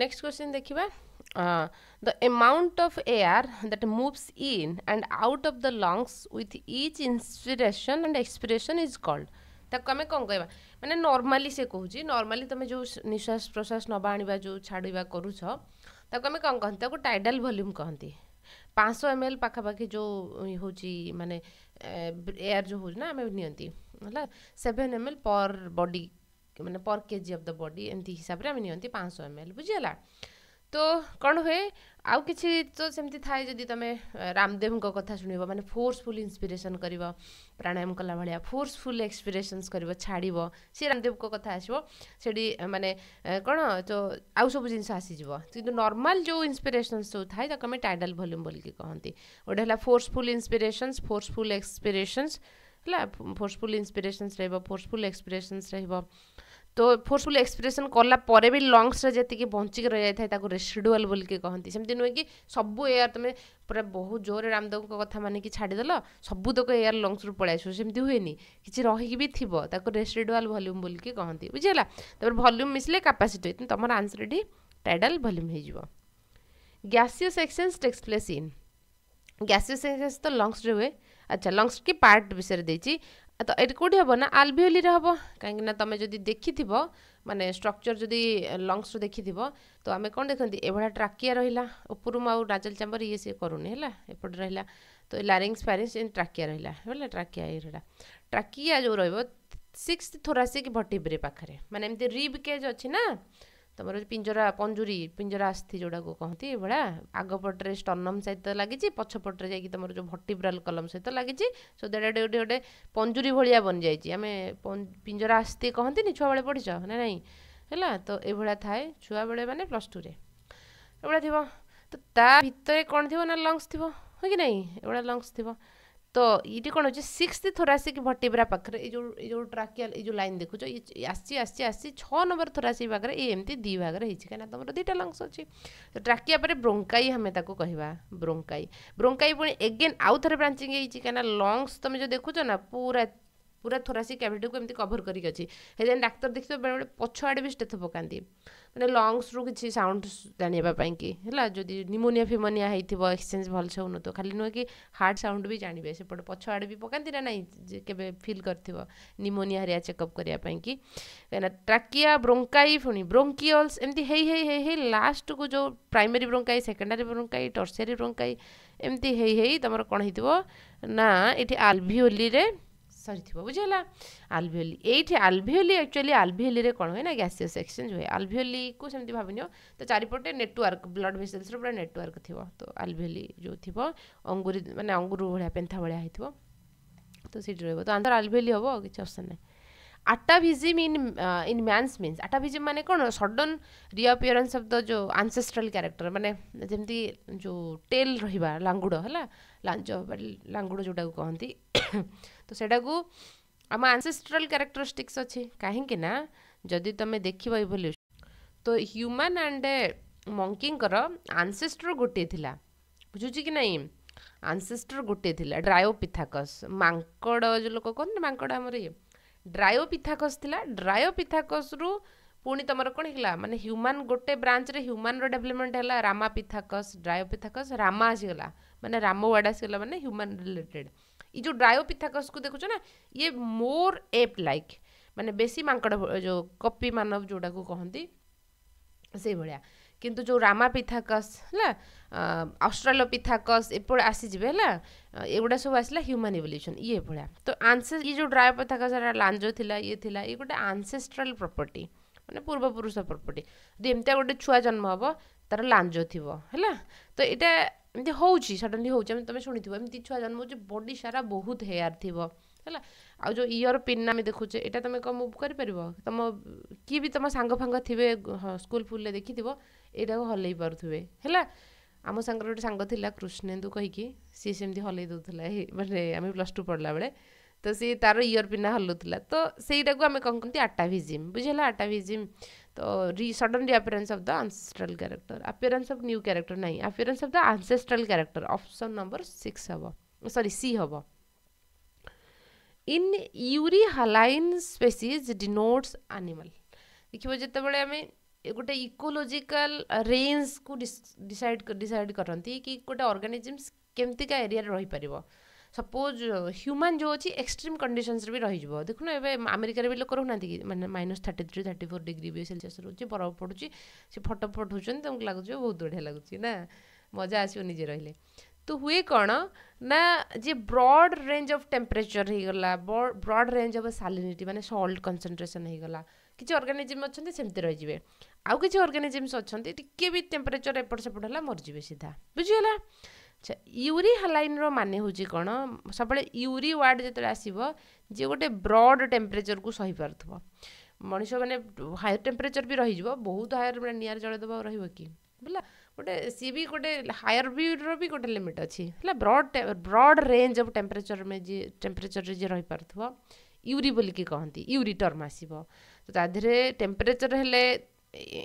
नेक्स्ट क्वेश्चन देखा the amount of air that moves in and out of the lungs with each inspiration and expiration is called ତାକୁ ଆମେ କ'ଣ କହିବା ମାନେ ନର୍ମାଲି ସେ କହୁଛି ନର୍ମାଲି ତୁମେ ଯେଉଁ ନିଶ୍ୱାସ ପ୍ରଶ୍ୱାସ ନେବା ଆଣିବା ଯେଉଁ ଛାଡ଼ିବା କରୁଛ ତାକୁ ଆମେ କ'ଣ କହନ୍ତି ତାକୁ ଟାଇଡ଼ାଲ୍ ଭଲ୍ୟୁମ୍ କହନ୍ତି ପାଞ୍ଚଶହ ଏମ୍ ଏଲ୍ ପାଖାପାଖି ଯେଉଁ ହେଉଛି ମାନେ ଏୟାର୍ ଯେଉଁ ହେଉଛି ନା ଆମେ ନିଅନ୍ତି ହେଲା seven M L per body ମାନେ per KG of the body ଏମିତି ହିସାବରେ ଆମେ ନିଅନ୍ତି ପାଞ୍ଚଶହ ଏମ୍ ଏଲ୍ ବୁଝିଗଲା তো କ'ଣ ହୁଏ ଆଉ କିଛି ତ ସେମିତି ଥାଏ ଯଦି ତୁମେ ରାମଦେବଙ୍କ କଥା ଶୁଣିବ ମାନେ ଫୋର୍ସଫୁଲ୍ ଇନ୍ସପିରେସନ୍ କରିବ ପ୍ରାଣାୟାମ କଲା ଭଳିଆ ଫୋର୍ସଫୁଲ୍ ଏକ୍ସପିରେସନ୍ସ କରିବ ଛାଡ଼ିବ ସିଏ ରାମଦେବଙ୍କ କଥା ଆସିବ ସେଠି ମାନେ କ'ଣ ଯେଉଁ ଆଉ ସବୁ ଜିନିଷ ଆସିଯିବ କିନ୍ତୁ ନର୍ମାଲ୍ ଯେଉଁ ଇନ୍ସପିରେସନ୍ସ ଯେଉଁ ଥାଏ ତାକୁ ଆମେ ଟାଇଡାଲ୍ ଭଲ୍ୟୁମ୍ ବୋଲିକି କହନ୍ତି ଗୋଟେ ହେଲା ଫୋର୍ସଫୁଲ୍ ଇନ୍ସପିରେସନ୍ସ ଫୋର୍ସଫୁଲ୍ ଏକ୍ସପିରେସନ୍ସ ହେଲା ଫୋର୍ସଫୁଲ୍ ଇନ୍ସପିରେସନ୍ସ ରହିବ ଫୋର୍ସଫୁଲ୍ ଏକ୍ସପିରେସନ୍ସ ରହିବ ତ ଫୋର୍ସଫୁଲି ଏକ୍ସପ୍ରେସନ୍ କଲା ପରେ ବି ଲଙ୍ଗସ୍ରେ ଯେତିକି ବଞ୍ଚିକି ରହିଯାଇଥାଏ ତାକୁ ରେସିଡୁଆଲ୍ ବୋଲିକି କହନ୍ତି ସେମିତି ନୁହେଁ କି ସବୁ ଏୟାର ତୁମେ ପୁରା ବହୁତ ଜୋରରେ ରାମଦେବଙ୍କ କଥା ମାନିକି ଛାଡ଼ିଦେଲ ସବୁତକ ଏୟାର ଲଙ୍ଗସରୁ ପଳାଇ ଆସିବ ସେମିତି ହୁଏନି କିଛି ରହିକି ବି ଥିବ ତାକୁ ରେସିଡୁଆଲ୍ ଭଲ୍ୟୁମ୍ ବୋଲିକି କହନ୍ତି ବୁଝିହେଲା ତାପରେ ଭଲ୍ୟୁମ୍ ମିଶିଲେ କାପାସିଟି ତେଣୁ ତୁମର ଆନ୍ସର୍ ଏଠି ଟାଇଡାଲ୍ ଭଲ୍ୟୁମ୍ ହେଇଯିବ gaseous exchange takes place in gaseous exchange ତ ଲଙ୍ଗସରେ ହୁଏ ଆଚ୍ଛା ଲଙ୍ଗସ୍ କି ପାର୍ଟ ବିଷୟରେ ଦେଇଛି ତ ଏଠି କେଉଁଠି ହେବ ନା ଆଲଭିଓଲିରେ ହେବ କାହିଁକିନା ତୁମେ ଯଦି ଦେଖିଥିବ ମାନେ ଷ୍ଟ୍ରକ୍ଚର୍ ଯଦି ଲଙ୍ଗସ୍ରୁ ଦେଖିଥିବ ତ ଆମେ କ'ଣ ଦେଖନ୍ତି ଏଭଳିଆ ଟ୍ରାକିଆ ରହିଲା ଉପରୁ ମୁଁ ଆଉ ନାଜେଲ୍ ଚାମ୍ବର ଇଏ ସିଏ କରୁନି ହେଲା ଏପଟେ ରହିଲା ତ ଲାରିଙ୍ଗସ୍ ଫ୍ୟାରିଙ୍ଗସ୍ ଏମିତି ଟ୍ରାକିଆ ରହିଲା ହେଲା ଟ୍ରାକିଆ ଏଇଟା ଟ୍ରାକିଆ ଯେଉଁ ରହିବ ସିକ୍ସ ଥୋରାସିକ୍ ଭର୍ଟିବ୍ରେ ପାଖରେ ମାନେ ଏମିତି ରିବ୍ କେଜ୍ ଅଛି ନା ତମର ପିଞ୍ଜରା ପଞ୍ଜୁରୀ ପିଞ୍ଜରା ଆସ୍ଥି ଯେଉଁଟାକୁ କହନ୍ତି ଏଭଳିଆ ଆଗପଟରେ ଷ୍ଟର୍ନମ୍ ସହିତ ଲାଗିଛି ପଛପଟରେ ଯାଇକି ତମର ଯେଉଁ ଭର୍ଟିବ୍ରାଲ୍ କଲମ ସହିତ ଲାଗିଛି ସୋ ଦ୍ୟାଟ୍ ଗୋଟେ ଗୋଟେ ଗୋଟେ ପଞ୍ଜୁରୀ ଭଳିଆ ବନିଯାଇଛି ଆମେ ପିଞ୍ଜରା ଆସ୍ଥି କହନ୍ତିନି ଛୁଆବେଳେ ପଢ଼ିଛ ନା ନାହିଁ ହେଲା ତ ଏଭଳିଆ ଥାଏ ଛୁଆବେଳେ ମାନେ ପ୍ଲସ୍ ଟୁରେ ଏଭଳିଆ ଥିବ ତ ତା ଭିତରେ କ'ଣ ଥିବ ନା ଲଙ୍ଗସ୍ ଥିବ ହଁ କି ନାହିଁ ଏଭଳିଆ ଲଙ୍ଗସ୍ ଥିବ ତ ଏଇଠି କ'ଣ ହେଉଛି ସିକ୍ସ ଥୋରାସିକ୍ ଭର୍ଟିବ୍ରା ପାଖରେ ଏଇ ଯେଉଁ ଏଇ ଯେଉଁ ଟ୍ରାକିଆଲ ଏଇ ଯେଉଁ ଲାଇନ୍ ଦେଖୁଛ ଆସିଛି ଆସିଛି ଆସିଛି ଛଅ ନମ୍ବର ଥୋରାସିକ୍ ପାଖରେ ଏ ଏମିତି ଦୁଇ ଭାଗରେ ହେଇଛି କାହିଁକିନା ତମର ଦୁଇଟା ଲଙ୍ଗସ୍ ଅଛି ଟ୍ରାକିଆ ପରେ ବ୍ରୋଙ୍କାଇ ଆମେ ତାକୁ କହିବା ବ୍ରୋଙ୍କାଇ ବ୍ରୋଙ୍କାଇ ପୁଣି ଏଗେନ୍ ଆଉ ଥରେ ବ୍ରାଞ୍ଚିଂ ହେଇଛି କାହିଁକିନା ଲଙ୍ଗସ୍ ତମେ ଯେଉଁ ଦେଖୁଛ ନା ପୁରା ପୁରା ଥୋରାସିକ୍ କ୍ୟାଭିଟିକୁ ଏମିତି କଭର୍ କରିକି ଅଛି ସେଥିପାଇଁ ଡାକ୍ତର ଦେଖିଥିବ ବେଳେବେଳେ ପଛଆଡ଼େ ବି ଷ୍ଟେଥ ପକାନ୍ତି ମାନେ ଲଙ୍ଗସରୁ କିଛି ସାଉଣ୍ଡ ଜାଣିବା ପାଇଁକି ହେଲା ଯଦି ନିମୋନିଆ ଫିମୋନିଆ ହେଇଥିବ ଏକ୍ସଚେଞ୍ଜ ଭଲସେ ହେଉନଥିବ ଖାଲି ନୁହେଁ କି ହାର୍ଟ ସାଉଣ୍ଡ ବି ଜାଣିବେ ସେପଟେ ପଛଆଡ଼େ ବି ପକାନ୍ତି ନା ନାହିଁ ଯେ କେବେ ଫିଲ୍ କରିଥିବ ନିମୋନିଆ ହେରିଆ ଚେକଅପ୍ କରିବା ପାଇଁକି କାହିଁକିନା ଟ୍ରାକିଆ ବ୍ରୋଙ୍କାଇ ପୁଣି ବ୍ରୋଙ୍କିଅଲ୍ସ ଏମିତି ହେଇ ହେଇ ହେଇ ହେଇ ଲାଷ୍ଟକୁ ଯେଉଁ primary bronchi secondary bronchi tertiary bronchi ଏମିତି ହେଇ ହେଇ ତୁମର କ'ଣ ହେଇଥିବ ନା ଏଠି ଆଲଭିଓଲିରେ ସରିଥିବ ବୁଝିହେଲା ଆଲଭିଓଲି ଏଇଠି ଆଲଭିଓଲି ଆକ୍ଚୁଆଲି ଆଲଭିଓଲିରେ କ'ଣ ହୁଏ ନା ଗ୍ୟାସିୟସ୍ ଏକ୍ସଚେଞ୍ଜ ହୁଏ ଆଲଭିଓଲିକୁ ସେମିତି ଭାବିନିଅ ତ ଚାରିପଟେ ନେଟୱାର୍କ ବ୍ଲଡ୍ ଭେସେଲ୍ସର ପୁରା ନେଟୱାର୍କ ଥିବ ତ ଆଲଭିଓଲି ଯେଉଁ ଥିବ ଅଙ୍ଗୁରି ମାନେ ଅଙ୍ଗୁରୁ ଭଳିଆ ପେନ୍ଥା ଭଳିଆ ହେଇଥିବ ତ ସେଇଠି ରହିବ ତ ଆନ୍ସର୍ ଆଲଭିଓଲି ହେବ ଆଉ କିଛି ଅପସନ୍ ନାହିଁ atavism in in man's means atavism ମାନେ କ'ଣ ସଡନ୍ ରିଅପିୟରାନ୍ସ ଅଫ୍ ଦ ଯେଉଁ ଆନ୍ସେଷ୍ଟ୍ରାଲ୍ କ୍ୟାରେକ୍ଟର ମାନେ ଯେମିତି ଯେଉଁ ଟେଲ୍ ରହିବା ଲାଙ୍ଗୁଡ଼ ହେଲା ଲାଞ୍ଜ ଲାଙ୍ଗୁଡ଼ ଯେଉଁଟାକୁ କହନ୍ତି ତ ସେଇଟାକୁ ଆମ ଆନ୍ସେଷ୍ଟ୍ରାଲ୍ କ୍ୟାରେକ୍ଟରିଷ୍ଟିକ୍ସ ଅଛି କାହିଁକି ନା ଯଦି ତୁମେ ଦେଖିବ ଏଭଲ୍ୟୁସନ୍ ତ ହ୍ୟୁମାନ୍ ଆଣ୍ଡ ମଙ୍କିଙ୍କର ଆନ୍ସେଷ୍ଟର୍ ଗୋଟିଏ ଥିଲା ବୁଝୁଛି କି ନାହିଁ ଆନ୍ସେଷ୍ଟର୍ ଗୋଟିଏ ଥିଲା ଡ୍ରାୟୋପିଥାକସ୍ ମାଙ୍କଡ଼ ଯେଉଁ ଲୋକ କୁହନ୍ତି ମାଙ୍କଡ଼ ଆମର ଇଏ ଡ୍ରାୟୋପିଥାକସ୍ ଥିଲା ଡ୍ରାୟୋପିଥାକସ୍ରୁ ପୁଣି ତୁମର କ'ଣ ହେଇଗଲା ମାନେ ହ୍ୟୁମାନ୍ ଗୋଟେ ବ୍ରାଞ୍ଚରେ ହ୍ୟୁମାନ୍ର ଡେଭଲପମେଣ୍ଟ ହେଲା ରାମାପିଥାକସ୍ ଡ୍ରାୟୋପିଥାକସ୍ ରାମା ଆସିଗଲା ମାନେ ରାମ ୱାର୍ଡ଼ ଆସିଗଲା ମାନେ ହ୍ୟୁମାନ୍ ରିଲେଟେଡ଼୍ ये जो ड्रायोपिथाकस को देखुछ ना ये मोर एप लाइक ମାନେ ବେଶୀ ମାଙ୍କଡ଼ ଯେଉଁ କପି ମାନବ ଯେଉଁଟାକୁ କହନ୍ତି ସେଇଭଳିଆ କିନ୍ତୁ ଯେଉଁ ରାମା ପିଥାକସ୍ ହେଲା ଅଷ୍ଟ୍ରାଲୋ ପିଥାକସ୍ ଏପଟେ ଆସିଯିବେ ହେଲା ଏଗୁଡ଼ା ସବୁ ଆସିଲା ହ୍ୟୁମାନ୍ ଇଭଲ୍ୟୁସନ୍ ଇଏ ଭଳିଆ ତ ଆନ୍ସେ ଇଏ ଯେଉଁ ଡ୍ରାଏ ପିଥାକସ୍ ଏଟା ଲାଞ୍ଜ ଥିଲା ଇଏ ଥିଲା ଇଏ ଗୋଟେ ଆନ୍ସେଷ୍ଟ୍ରାଲ୍ ପ୍ରପର୍ଟି ମାନେ ପୂର୍ବପୁରୁଷ ପ୍ରପର୍ଟି ଯଦି ଏମିତିଆ ଗୋଟେ ଛୁଆ ଜନ୍ମ ହେବ ତା'ର ଲାଞ୍ଜ ଥିବ ହେଲା ତ ଏଇଟା ଏମିତି ହେଉଛି ସଡ଼ନ୍ଲି ହେଉଛି ଆମେ ତୁମେ ଶୁଣିଥିବ ଏମିତି ଛୁଆ ଜନ୍ମ ହେଉଛି ବଡ଼ି ସାରା ବହୁତ ହେୟାର୍ ଥିବ ହେଲା ଆଉ ଯେଉଁ ଇୟର ପିନ୍ ଆମେ ଦେଖୁଛେ ଏଇଟା ତୁମେ କ'ଣ ମୁଭ୍ କରିପାରିବ ତୁମ କିଏ ବି ତୁମ ସାଙ୍ଗ ଫାଙ୍ଗ ଥିବେ ସ୍କୁଲ୍ ଫୁଲ୍ରେ ଦେଖିଥିବ ଏଇଟାକୁ ହଲେଇ ପାରୁଥିବେ ହେଲା ଆମ ସାଙ୍ଗର ଗୋଟେ ସାଙ୍ଗ ଥିଲା କୃଷ୍ଣେନ୍ଦୁ କହିକି ସିଏ ସେମିତି ହଲେଇ ଦେଉଥିଲା ମାନେ ଆମେ ପ୍ଲସ୍ ଟୁ ପଢ଼ିଲା ବେଳେ ତ ସିଏ ତା'ର ଇୟର ପିନା ହଲୁଥିଲା ତ ସେଇଟାକୁ ଆମେ କ'ଣ କହନ୍ତି ଆଟାଭିଜିମ୍ ବୁଝିହେଲା ଆଟାଭିଜିମ୍ तो री sudden reappearance of the ancestral character appearance of new character ना appearance of the ancestral character option number six हम सरी सी हम in euryhaline species denotes animal देखिए जिते गोटे इकोलोजिकल रेंज को डिसाइड डिसाइड करती कि गोटे अर्गानिजम्स केमती एरिया रहीपर ସପୋଜ୍ ହ୍ୟୁମାନ୍ ଯେଉଁ ଅଛି ଏକ୍ସଟ୍ରିମ୍ କଣ୍ଡିସନ୍ସରେ ବି ରହିଯିବ ଦେଖୁନ ଏବେ ଆମେରିକାରେ ବି ଲୋକ ରହୁନାହାନ୍ତି କି ମାନେ minus thirty three thirty four degree ବି ସେଲସିୟସ୍ ରହୁଛି ବରଫ ପଡ଼ୁଛି ସେ ଫଟୋ ପଠାଉଛନ୍ତି ତମକୁ ଲାଗୁଛି ବହୁତ ବଢ଼ିଆ ଲାଗୁଛି ନା ମଜା ଆସିବ ନିଜେ ରହିଲେ ତ ହୁଏ କ'ଣ ନା ଯେ ବ୍ରଡ୍ ରେଞ୍ଜ ଅଫ୍ ଟେମ୍ପରେଚର୍ ହେଇଗଲା ବ୍ରଡ୍ ରେଞ୍ଜ ଅଫ୍ ସାଲିନିଟି ମାନେ ସଲ୍ଟ କନ୍ସନ୍ଟ୍ରେସନ୍ ହେଇଗଲା କିଛି ଅର୍ଗାନିଜିମ୍ ଅଛନ୍ତି ସେମିତି ରହିଯିବେ ଆଉ କିଛି ଅର୍ଗାନିଜିମ୍ସ ଅଛନ୍ତି ଟିକେ ବି ଟେମ୍ପରେଚର୍ ଏପଟ ସେପଟ ହେଲା ମରିଯିବେ ସିଧା ବୁଝିଗଲା ଆଚ୍ଛା ୟୁରି ହାଲାଇନ୍ର ମାନେ ହେଉଛି କ'ଣ ସବୁବେଳେ ୟୁରି ୱାର୍ଡ଼ ଯେତେବେଳେ ଆସିବ ଯିଏ ଗୋଟେ ବ୍ରଡ଼ ଟେମ୍ପରେଚର୍କୁ ସହିପାରୁଥିବ ମଣିଷ ମାନେ ହାୟର ଟେମ୍ପରେଚର୍ ବି ରହିଯିବ ବହୁତ ହାୟର ମାନେ ନିଆଁରେ ଜଳେଇଦେବ ରହିବ କି ବୁଝିଲା ଗୋଟେ ସିଏ ବି ଗୋଟେ ହାୟର ବିର ବି ଗୋଟେ ଲିମିଟ୍ ଅଛି ହେଲା broad broad range of temperature ଯିଏ ଟେମ୍ପରେଚର୍ରେ ଯିଏ ରହିପାରୁଥିବ ୟୁରି ବୋଲିକି କହନ୍ତି ୟୁରି ଟର୍ମ ଆସିବ ତ ତା ଦେହରେ ଟେମ୍ପରେଚର୍ ହେଲେ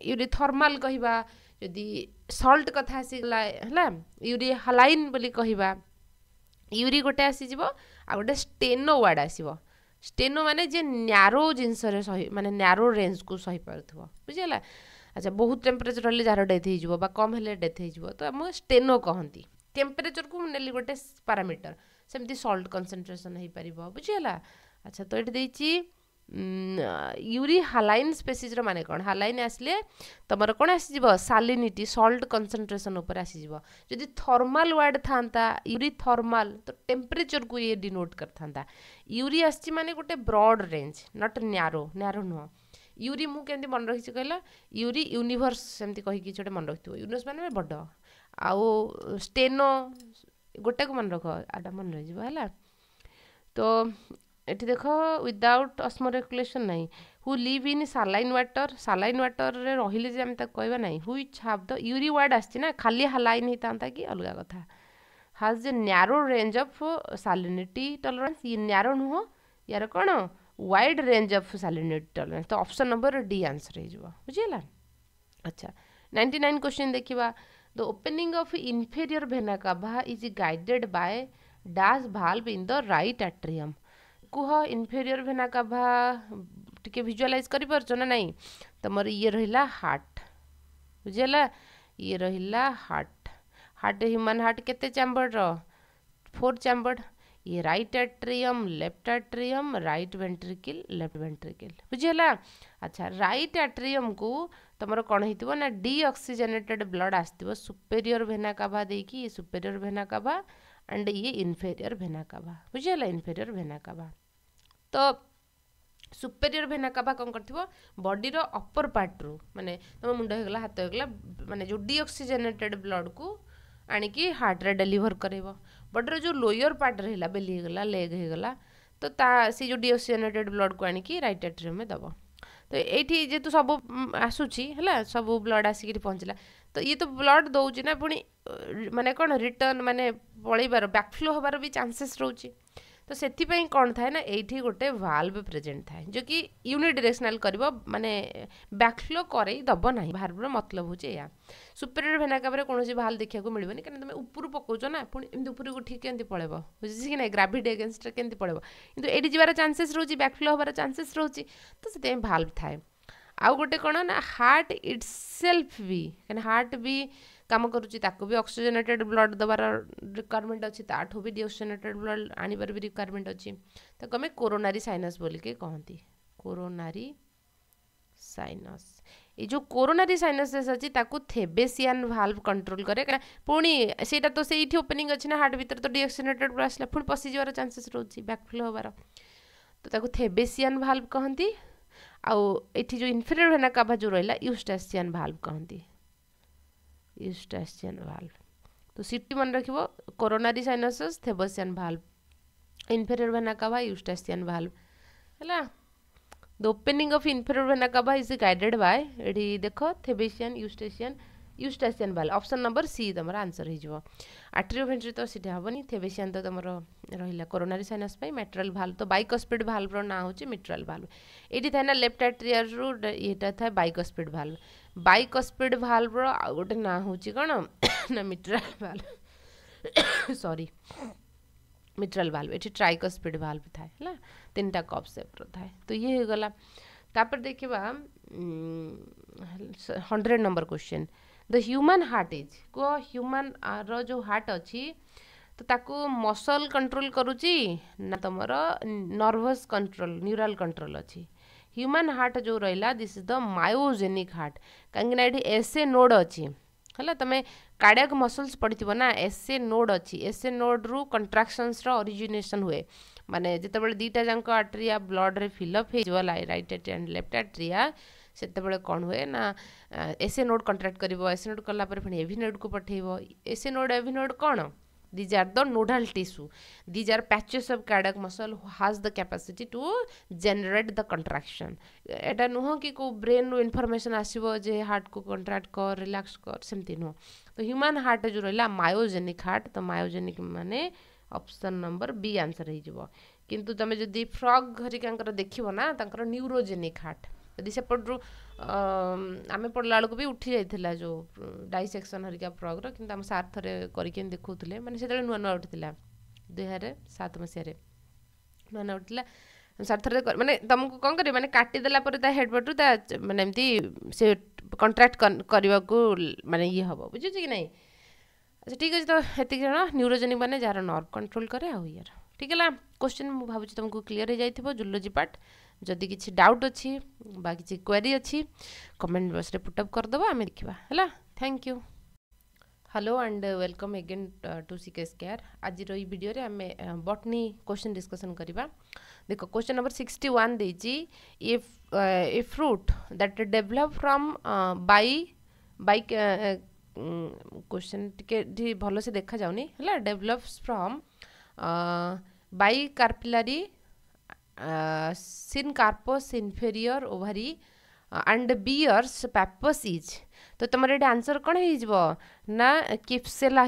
ୟୁରି ଥର୍ମାଲ୍ କହିବା ଯଦି ସଲ୍ଟ କଥା ଆସିଗଲା ହେଲା ୟୁରି ହାଲାଇନ୍ ବୋଲି କହିବା ୟୁରି ଗୋଟେ ଆସିଯିବ ଆଉ ଗୋଟେ ଷ୍ଟେନୋ ୱାର୍ଡ଼ ଆସିବ ଷ୍ଟେନୋ ମାନେ ଯିଏ ନ୍ୟାରୋ ଜିନିଷରେ ସହି ମାନେ ନ୍ୟାରୋ ରେଞ୍ଜକୁ ସହିପାରୁଥିବ ବୁଝିହେଲା ଆଚ୍ଛା ବହୁତ ଟେମ୍ପରେଚର୍ ହେଲେ ଯାହାର ଡେଥ୍ ହେଇଯିବ ବା କମ୍ ହେଲେ ଡେଥ୍ ହେଇଯିବ ତ ଆମ ଷ୍ଟେନୋ କହନ୍ତି ଟେମ୍ପରେଚର୍କୁ ମୁଁ ନେଲି ଗୋଟେ ପାରାମିଟର ସେମିତି ସଲ୍ଟ କନ୍ସେନ୍ଟ୍ରେସନ୍ ହେଇପାରିବ ବୁଝିହେଲା ଆଚ୍ଛା ତ ଏଠି ଦେଇଛି ୟୁରି ହାଲାଇନ୍ ସ୍ପେସିସ୍ର ମାନେ କ'ଣ ହାଲାଇନ୍ ଆସିଲେ ତୁମର କ'ଣ ଆସିଯିବ ସାଲିନିଟି ସଲ୍ଟ କନ୍ସେନ୍ଟ୍ରେସନ୍ ଉପରେ ଆସିଯିବ ଯଦି ଥର୍ମାଲ୍ ୱାର୍ଡ଼ ଥାନ୍ତା ୟୁରି ଥର୍ମାଲ୍ ତ ଟେମ୍ପରେଚର୍କୁ ଇଏ ଡିନୋଟ୍ କରିଥାନ୍ତା ୟୁରି ଆସିଛି ମାନେ ଗୋଟେ broad range not narrow narrow ନୁହଁ ୟୁରି ମୁଁ କେମିତି ମନେ ରଖିଛି କହିଲା ୟୁରି ୟୁନିଭର୍ସ ସେମିତି କହିକି କିଛି ଗୋଟେ ମନେ ରଖିଥିବ ୟୁନିଭର୍ସ ମାନେ ବଡ଼ ଆଉ ଷ୍ଟେନୋ ଗୋଟାକୁ ମନେ ରଖ ଆଟା ମନେ ରହିଯିବ ହେଲା ତ ये देख विदाउट अस्मो रेगुलेसन ना who live in saline water saline water में रही आम कहवा हुई हाव द यूरी वार्ड आ खाली हालाइन होता था कि अलग कथ हाज ए न्यारो रेज अफ सालिनिटी टलरेन्स ये न्यारो नुह यार कौन wide range of salinity tolerance तो अप्सन नंबर डी आंसर हो बुझेगा अच्छा नाइंटी नाइन क्वेश्चन देखा the opening of inferior vena cava is guarded by डाज valve in the right atrium inferior vena vena cava ଟିକେ ଭିଜୁଆଲାଇଜ୍ କରିପାରୁଛ ନା ना तुम ये रहा हार्ट बुझेगा ये रहा हार्ट हार्ट ହ୍ୟୁମାନ୍ हार्ट के ଚାମ୍ବର୍ଡ଼ର ଫୋର୍ ଚାମ୍ବର୍ଡ଼ ये right atrium left atrium right ventricle left ventricle बुझेगा अच्छा राइट आट्रियम को तुम कौन हो ना डीअक्सीजेनेटेड ब्लड आसो सुपेरियर भेना काभा देखिए सुपेरियर भेना काभा एंड ये इनफेरियर भेना काभा बुझेगा इनफेरियर भेना काभा ତ ସୁପେରିୟର ଭେନା କାଭା କ'ଣ କରିଥିବ ବଡ଼ିର ଅପର ପାର୍ଟରୁ ମାନେ ତୁମ ମୁଣ୍ଡ ହେଇଗଲା ହାତ ହେଇଗଲା ମାନେ ଯେଉଁ ଡିଅକ୍ସିଜେନେଟେଡ଼ ବ୍ଲଡ଼କୁ ଆଣିକି ହାର୍ଟରେ ଡେଲିଭର କରେଇବ ବଡ଼ିର ଯେଉଁ ଲୋୟର ପାର୍ଟ ରହିଲା ବେଲି ହେଇଗଲା ଲେଗ୍ ହେଇଗଲା ତ ତା ସେ ଯେଉଁ ଡିଓକ୍ସିଜେନେଟେଡ଼ ବ୍ଲଡ଼କୁ ଆଣିକି ରାଇଟ୍ ଆଟ୍ରିୟମ୍ରେ ଦେବ ତ ଏଇଠି ଯେହେତୁ ସବୁ ଆସୁଛି ହେଲା ସବୁ ବ୍ଲଡ଼ ଆସିକିରି ପହଞ୍ଚିଲା ତ ଇଏ ତ ବ୍ଲଡ଼ ଦେଉଛି ନା ପୁଣି ମାନେ କ'ଣ ରିଟର୍ନ ମାନେ ପଳେଇବାର ବ୍ୟାକଫ୍ଲୋ ହେବାର ବି ଚାନ୍ସେସ୍ ରହୁଛି ᱥᱮᱛᱤ பை કોણ થાય না ᱮᱴᱤ ગોᱴᱮ ᱵᱷᱟᱞᱵ ᱯᱨᱮᱡᱮᱱᱴ ᱛᱟᱭ ᱡᱚᱠᱤ ᱭᱩᱱᱤ ᱰᱤᱨᱮᱠᱥᱚᱱᱟᱞ ᱠᱟᱨᱤᱵᱚ ᱢᱟᱱᱮ ᱵᱮᱠᱯᱞᱚ ᱠᱚᱨᱮ ᱫᱚᱵᱚ ᱱᱟᱭ ᱵᱷᱟᱞᱵ ᱨᱮ ᱢᱚᱛᱞᱚᱵ ᱦᱩᱡᱮᱭᱟ ᱥᱩᱯᱤᱨᱤᱭᱚᱨ ᱵᱷᱮᱱᱟᱠᱟᱵᱨᱮ ᱠᱚᱱᱚᱥᱤ ᱵᱷᱟᱞ ᱫᱮᱠᱷᱮ ᱠᱚ ᱢᱤᱰᱤᱵᱚᱱᱤ ᱠᱟᱱ ᱛᱚ ᱢᱮ ᱩᱯᱨᱩ ᱯᱚᱠᱚ ᱡᱚᱱᱟ ᱯᱩᱱ ᱮᱢᱫᱩ ᱩᱯᱨᱮ ᱜᱚ ᱴᱷᱤᱠᱮᱱᱛᱤ ᱯᱚᱲᱮᱵᱚ ᱵᱩᱡᱷᱤᱥᱮ ᱠᱤᱱᱟ ᱜᱨᱮᱵᱤᱴ ᱮᱜᱮᱱᱥᱴ ᱠᱮᱱᱛ कम करक्सीजेनेटेड ब्लड देवार रिक्वयरमेंट अच्छी ताठ भी डिअक्सीजेनेटेड ब्लड आनबार भी रिक्वयरमेंट अच्छी तो कमे कोरोनारी सैनस बोल के कहते कोरोनारी सैनस ये जो कोरोनारी सैनसेस अच्छी थेबेसीआन भाल्व कंट्रोल कै पुणी से तो सही ओपनिंग अच्छे हार्ट भितर तो डिअक्सीजेनेटेड ब्लड आसा पुणी पशिजार चानसेस रोचे बैकफ्लो होवार तो थेबेसीआन भाल्व कहती आठ जो इनफेरियर भेना का जो रहा यूस्टासीआन भाल्व कहती ୟୁଷ୍ଟାସିଆନ୍ ଭାଲ୍ଭ ତ ସିଟି ମନେ ରଖିବ coronary sinus Thebesian valve inferior vena cava Eustachian valve ହେଲା the opening of inferior vena cava is guided by ଏଠି ଦେଖ ଥେବେସିଆନ୍ ୟୁଷ୍ଟାସିଆନ୍ युस्टासीयन वाल अप्सन नंबर सी तुम आंसर होट्रियो भेन्ट्री तो सीटा थे सियां तो तुम रहा कोरोनारी सैनस मेट्रेल भाल तो बैक स्पीड भाल्वर ना हूँ मिट्रेल भाल्व ये थे ना लेफ्ट आट्रीयर ये था बैकस्पीड भाल्व बैकस्पीड भाल्वर आउ गोटे ना हूँ कौन ना mitral valve sorry mitral valve ये ट्राइकस्पीड भाल्व थाएला तीन टा कप सेप्र था तो ये होगला देखा hundred number question the human heart is କୁହ ହ୍ୟୁମାନ୍ର ଯେଉଁ ହାର୍ଟ ଅଛି ତ ତାକୁ ମସଲ୍ କଣ୍ଟ୍ରୋଲ୍ କରୁଛି ନା ତୁମର ନର୍ଭସ୍ କଣ୍ଟ୍ରୋଲ୍ ନ୍ୟୁରାଲ୍ କଣ୍ଟ୍ରୋଲ୍ ଅଛି ହ୍ୟୁମାନ୍ ହାର୍ଟ ଯେଉଁ ରହିଲା this is the myogenic heart କାହିଁକିନା ଏଠି ଏସ୍ ଏ ନୋଡ଼୍ ଅଛି ହେଲା ତୁମେ କାର୍ଡ଼ିଆକ୍ ମସଲ୍ସ ପଡ଼ିଥିବ ନା ଏସ୍ ଏ ନୋଡ଼୍ ଅଛି ଏସ୍ ଏ ନୋଡ଼୍ରୁ କଣ୍ଟ୍ରାକ୍ସନ୍ସର ଅରିଜିନେସନ୍ ହୁଏ ମାନେ ଯେତେବେଳେ ଦୁଇଟା ଯାଙ୍କ ଆଟ୍ରିଆ ବ୍ଲଡ଼୍ରେ ଫିଲ୍ଅପ୍ ହେଇଯିବ right atria and left atria ସେତେବେଳେ କ'ଣ ହୁଏ ନା ଏସେ ନୋଡ଼ କଣ୍ଟ୍ରାକ୍ଟ କରିବ ଏସେ ନୋଡ଼ କଲାପରେ ପୁଣି ଏଭି ନୋଡ଼କୁ ପଠାଇବ ଏସେ ନୋଡ଼ ଏଭି ନୋଡ଼ କ'ଣ these are the nodal tissue these are patches of cardiac muscle who has the capacity to generate the contraction এটা ନୁହଁ କି କେଉଁ ବ୍ରେନ୍ରୁ ଇନଫର୍ମେସନ୍ ଆସିବ ଯେ ହାର୍ଟକୁ କଣ୍ଟ୍ରାକ୍ଟ କର ରିଲାକ୍ସ କର ସେମିତି ନୁହଁ ତ ହ୍ୟୁମାନ ହାର୍ଟ ଯେଉଁ ରହିଲା ମାୟୋଜେନିକ୍ ହାର୍ଟ ତ ମାୟୋଜେନିକ୍ ମାନେ ଅପସନ୍ ନମ୍ବର ବି ଆନ୍ସର୍ ହେଇଯିବ କିନ୍ତୁ ତୁମେ ଯଦି ଫ୍ରଗ୍ ଘରିକାଙ୍କର ଦେଖିବ ନା ତାଙ୍କର ନ୍ୟୁରୋଜେନିକ୍ ହାର୍ଟ ଯଦି ସେପଟରୁ ଆମେ ପଡ଼ିଲା ବେଳକୁ ବି ଉଠି ଯାଇଥିଲା ଯେଉଁ ଡାଇସେକ୍ସନ୍ ହରିକା ଫ୍ରକ୍ର କିନ୍ତୁ ଆମ ସାର୍ ଥରେ କରିକି ଏମିତି ଦେଖାଉଥିଲେ ମାନେ ସେତେବେଳେ ନୂଆ ନୂଆ ଉଠିଥିଲା ଦୁଇ ହଜାର ସାତ ମସିହାରେ ନୂଆ ନୂଆ ଉଠିଲା ସାର୍ ଥରେ ମାନେ ତୁମକୁ କ'ଣ କରିବେ ମାନେ କାଟିଦେଲା ପରେ ତା ହେଡ଼ବର୍ଡ଼ରୁ ତା ମାନେ ଏମିତି ସେ କଣ୍ଟ୍ରାକ୍ଟ କରିବାକୁ ମାନେ ଇଏ ହେବ ବୁଝୁଛି କି ନାହିଁ ଆଚ୍ଛା ଠିକ୍ ଅଛି ତ ଏତିକି ଜଣ ନ୍ୟୁରୋଜେନିକ୍ ମାନେ ଯାହାର ନର୍ଭ କଣ୍ଟ୍ରୋଲ୍ କରେ ଆଉ ଇଆର ଠିକ୍ ହେଲା କୋଶ୍ଚିନ୍ ମୁଁ ଭାବୁଛି ତୁମକୁ କ୍ଲିଅର୍ ହେଇଯାଇଥିବ ଜୁଲୋଜି ପାର୍ଟ जदि किसी डाउट अच्छी किसी क्वेरी अच्छी कमेंट बक्स में पुटअप करदे आम देखा है thank you hello and welcome again to CK score आज भिडियो आम बटनी क्वेश्चन डिस्कसन करवा देख question number sixty one the fruit that develop from बै बै क्वेश्चन टे भलसे देखा जाऊनी है develop from bicarpellary syncarpous inferior ovary and bears pappus is तो तुम ये आंसर कौन हो ना किपसेला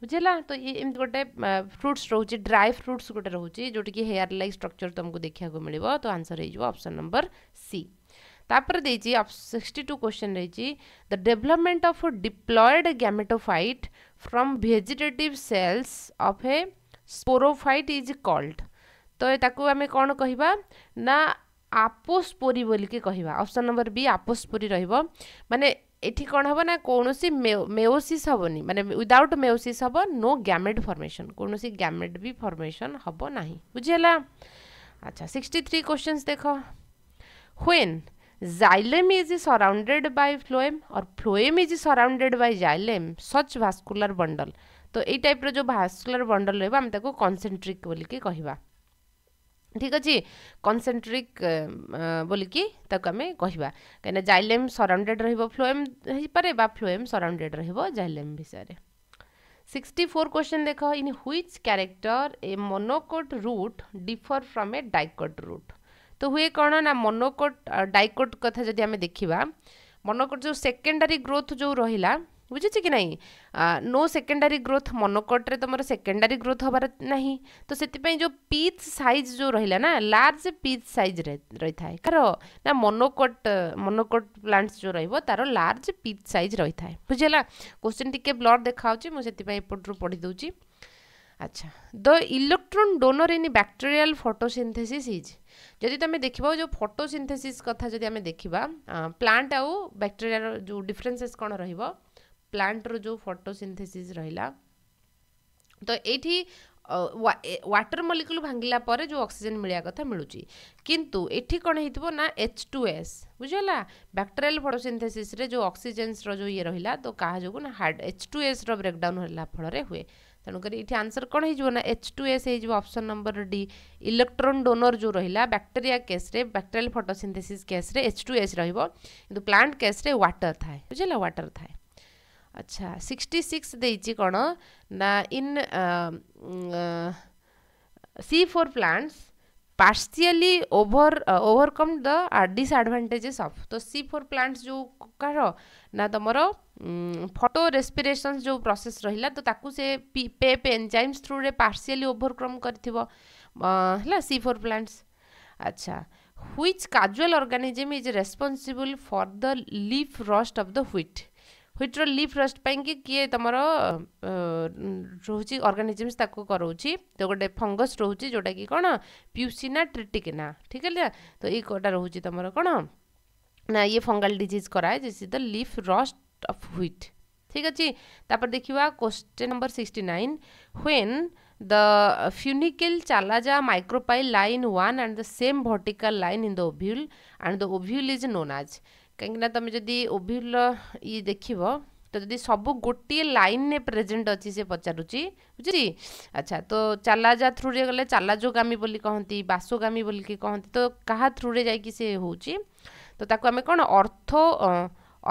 बुझेगा तो ये एम गोटे फ्रुट्स रोचे ड्राई फ्रुट्स गोटे रोचे जोटि की हेयर लाइक स्ट्रक्चर तुमको देखा मिले तो आंसर होप्शन नंबर सी तापर सिक्सटी टू क्वेश्चन रही the development of diploid gametophyte from vegetative cells of a sporophyte is called ତ ତାକୁ ଆମେ କ'ଣ କହିବା ନା ଆପୋସପୁରୀ ବୋଲିକି କହିବା ଅପସନ୍ ନମ୍ବର ବି ଆପୋସପୁରୀ ରହିବ ମାନେ ଏଠି କ'ଣ ହେବ ନା କୌଣସି ମେଓସିସ୍ ହେବନି ମାନେ ୱିଦାଉଟ୍ ମେଓସିସ୍ ହେବ ନୋ ଗ୍ୟାମେଟ୍ ଫର୍ମେସନ୍ କୌଣସି ଗ୍ୟାମେଟ୍ ବି ଫର୍ମେସନ୍ ହେବ ନାହିଁ ବୁଝିହେଲା ଆଚ୍ଛା ସିକ୍ସଟି ଥ୍ରୀ କ୍ୱେଶ୍ଚନ୍ସ ଦେଖ ହୁଏନ୍ xylem is surrounded by phloem और phloem is surrounded by xylem such vascular bundle तो यही टाइप रो जो भास्कुलर बंडल रहा आम ताको कनसेंट्रिक बोलिकी कहवा ठीक আছে কনসেন্ট্রিক বলিকি তাকে আমি কহবা কিনা জাইলেম सराउंडेड রহব ফ্লোয়েম হইপারে বা ফ্লোয়েম সরাউন্ডেড রহব सिक्सटी फोर क्वेश्चन देख in which character a monocot root differ from a dicot root तो हुए कौन ना मोनोकोट डाइकोट कथा जब देखा मोनोकोट जो सेकेंडरी ग्रोथ जो रहा बुझे कि नाई नो सेकेंडरी ग्रोथ मनोकट्रे तुम सेकेंडरी ग्रोथ हबार ना तो से जो पीथ सैज जो रहा ना लार्ज पीथ सैज रही था कह ना मनोकट मनोकट प्लांट्स जो रोज तार लार्ज पीथ सैज रही था बुझेगा क्वेश्चन टी ब्ल देखा मुझे सेपटर पढ़ी दूँ अच्छा the electron donor in bacterial photosynthesis is जदि तुम देख जो फोटोसिंथेसिस कथा जब देखा प्लांट आउ बैक्टेरिया जो डिफरेन्सेस कौन रहा प्लांटर जो फोटोसिंथेसिस रहिला तो ये व्टर मलिकुल भांगला जो ऑक्सीजन मिलवा कथा मिलूँ किंतु ये कौन हो ना एच टू एस बुझेगा बैक्टेरियल फोटोसिंथेसिस रे जो ऑक्सीजेन्स रो ये रहिला तो क्या जो ना हार्ड एच टू एस रेकडाउन होगा फल हुए तेणुक ये आंसर कौन हो ना H two S option number D electron donor जो रहा बैक्टेरिया केस्रे बैक्टेरियल फोटोसिंथेसिस केस्रे एच टू एस रुँ प्लांट केस्रे वाटर थाए बुझेगा व्टर थाए আচ্ছা সিক্সটি সিক্স দিয়েছি কোণ না in C four plants partially over overcome the disadvantages of তো সি ফোর প্লান্টস যে কার না তোমার ফটো রেসপিরেসন যে প্রসেস রহিলা তো তাকে সে পেপ এনজাইমস থ্রুরে পার্সিয়ালি ওভরকম করিথিব হলা সি ফোর প্লান্টস আচ্ছা which casual organism is responsible for the leaf rust of the wheat ହ୍ୱିଟ୍ର ଲିଫ୍ ରଷ୍ଟ ପାଇଁକି କିଏ ତୁମର ରହୁଛି ଅର୍ଗାନିଜିମ୍ସ ତାକୁ କରାଉଛି ତ ଗୋଟେ ଫଙ୍ଗସ୍ ରହୁଛି ଯେଉଁଟାକି କ'ଣ ପ୍ୟୁସିନା ଟ୍ରିଟିକିନା ଠିକ୍ ହେଲା ତ ଏଇ କେଉଁଟା ରହୁଛି ତୁମର କ'ଣ ନା ଇଏ ଫଙ୍ଗାଲ ଡିଜିଜ୍ କରାଏ this is the leaf rust of wheat ଠିକ୍ ଅଛି ତାପରେ ଦେଖିବା question number sixty nine when the funicle chalaza micropyle line one and the same vertical line in the ovule and the ovule is known as କାହିଁକିନା ତୁମେ ଯଦି ଓଭିଲ ଇଏ ଦେଖିବ ତ ଯଦି ସବୁ ଗୋଟିଏ ଲାଇନ୍ରେ ପ୍ରେଜେଣ୍ଟ ଅଛି ସେ ପଚାରୁଛି ବୁଝିଲି ଆଚ୍ଛା ତ ଚାଲାଜା ଥ୍ରୁରେ ଗଲେ ଚାଲାଜୋଗାମୀ ବୋଲି କହନ୍ତି ବାସୋଗାମୀ ବୋଲିକି କହନ୍ତି ତ କାହା ଥ୍ରୁରେ ଯାଇକି ସେ ହେଉଛି ତ ତାକୁ ଆମେ କ'ଣ ଅର୍ଥ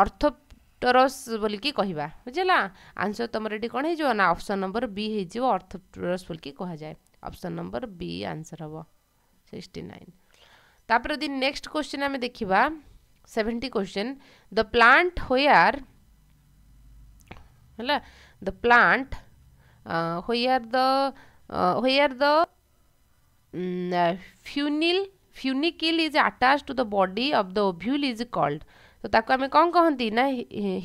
ଅର୍ଥପ୍ଟରସ୍ ବୋଲିକି କହିବା ବୁଝିଲା ଆନ୍ସର୍ ତୁମର ଏଠି କ'ଣ ହେଇଯିବ ନା ଅପସନ୍ ନମ୍ବର ବି ହେଇଯିବ ଅର୍ଥପ୍ଟରସ୍ ବୋଲିକି କୁହାଯାଏ ଅପସନ୍ ନମ୍ବର ବି ଆନ୍ସର୍ ହେବ ସିକ୍ସଟି ନାଇନ୍ ତାପରେ ଯଦି ନେକ୍ସଟ କୋଶ୍ଚିନ୍ ଆମେ ଦେଖିବା seventy question the plant where है the plant where the where the funicle funicle is attach to the body of the ovule is called तो आम कौन कहती ना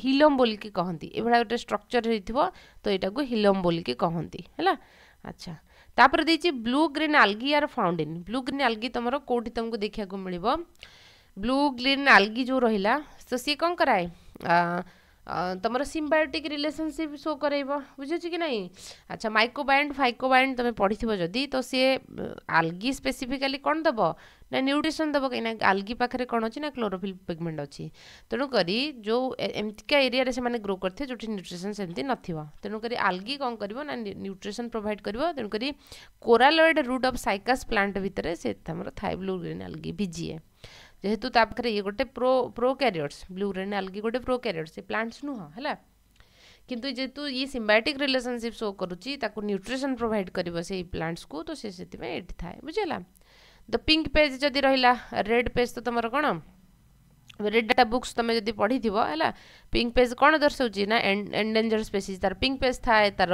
हिलम बोल कि कहती यहाँ गोटे स्ट्रक्चर हो तो यू हिलम बोल कि कहती है अच्छा तापर the blue green algae are found in blue green algae तुम कौटी तुमको देखा मिले ब्लू ग्रीन आलगी जो रहा तो सी कौन कराए तुम सिम्बायोटिक रिलेसनशिप शो कर बुझे कि ना अच्छा माइकोबायंड फाइकोबाइंड तुम पढ़ी जदि तो सी आलगी स्पेसीफिकाली कौन दब ना न्यूट्रिशन दब कहीं आलगी पाखे कौन अच्छी ना क्लोरोफिल पिगमेंट अच्छी तेणुक जो एमतीका एरिया से मैंने ग्रो करते जो न्यूट्रिशन सेमती नेणुक तेणुक आलगी कौन कर ना न्यूट्रिशन प्रोभाइड कर तेणुक coralloid root of cycas plant भितर से थाए ब्लू ग्रीन आलगी भिजीए जेहेतु ताकि ये गोटे प्रो प्रो क्यारिट्स ब्लू रेन अलग गोटे प्रो क्यारिट्स प्लांट्स नुह है कि जेहतु ये सिम्बायोटिक रिलेसनशिप शो करुच्ची न्यूट्रिशन प्रोभाइड कर प्लांट्स को तो सी से बुझेगा द पिंक पेज जदि रहा रेड पेज तो तुम कौन रेड डाटा बुक्स तुम्हें जब पढ़ी थोड़ा पिंक पेज कौन दर्शाऊँच ना एंडेजर स्पेसीज तार पिंक पेज था तार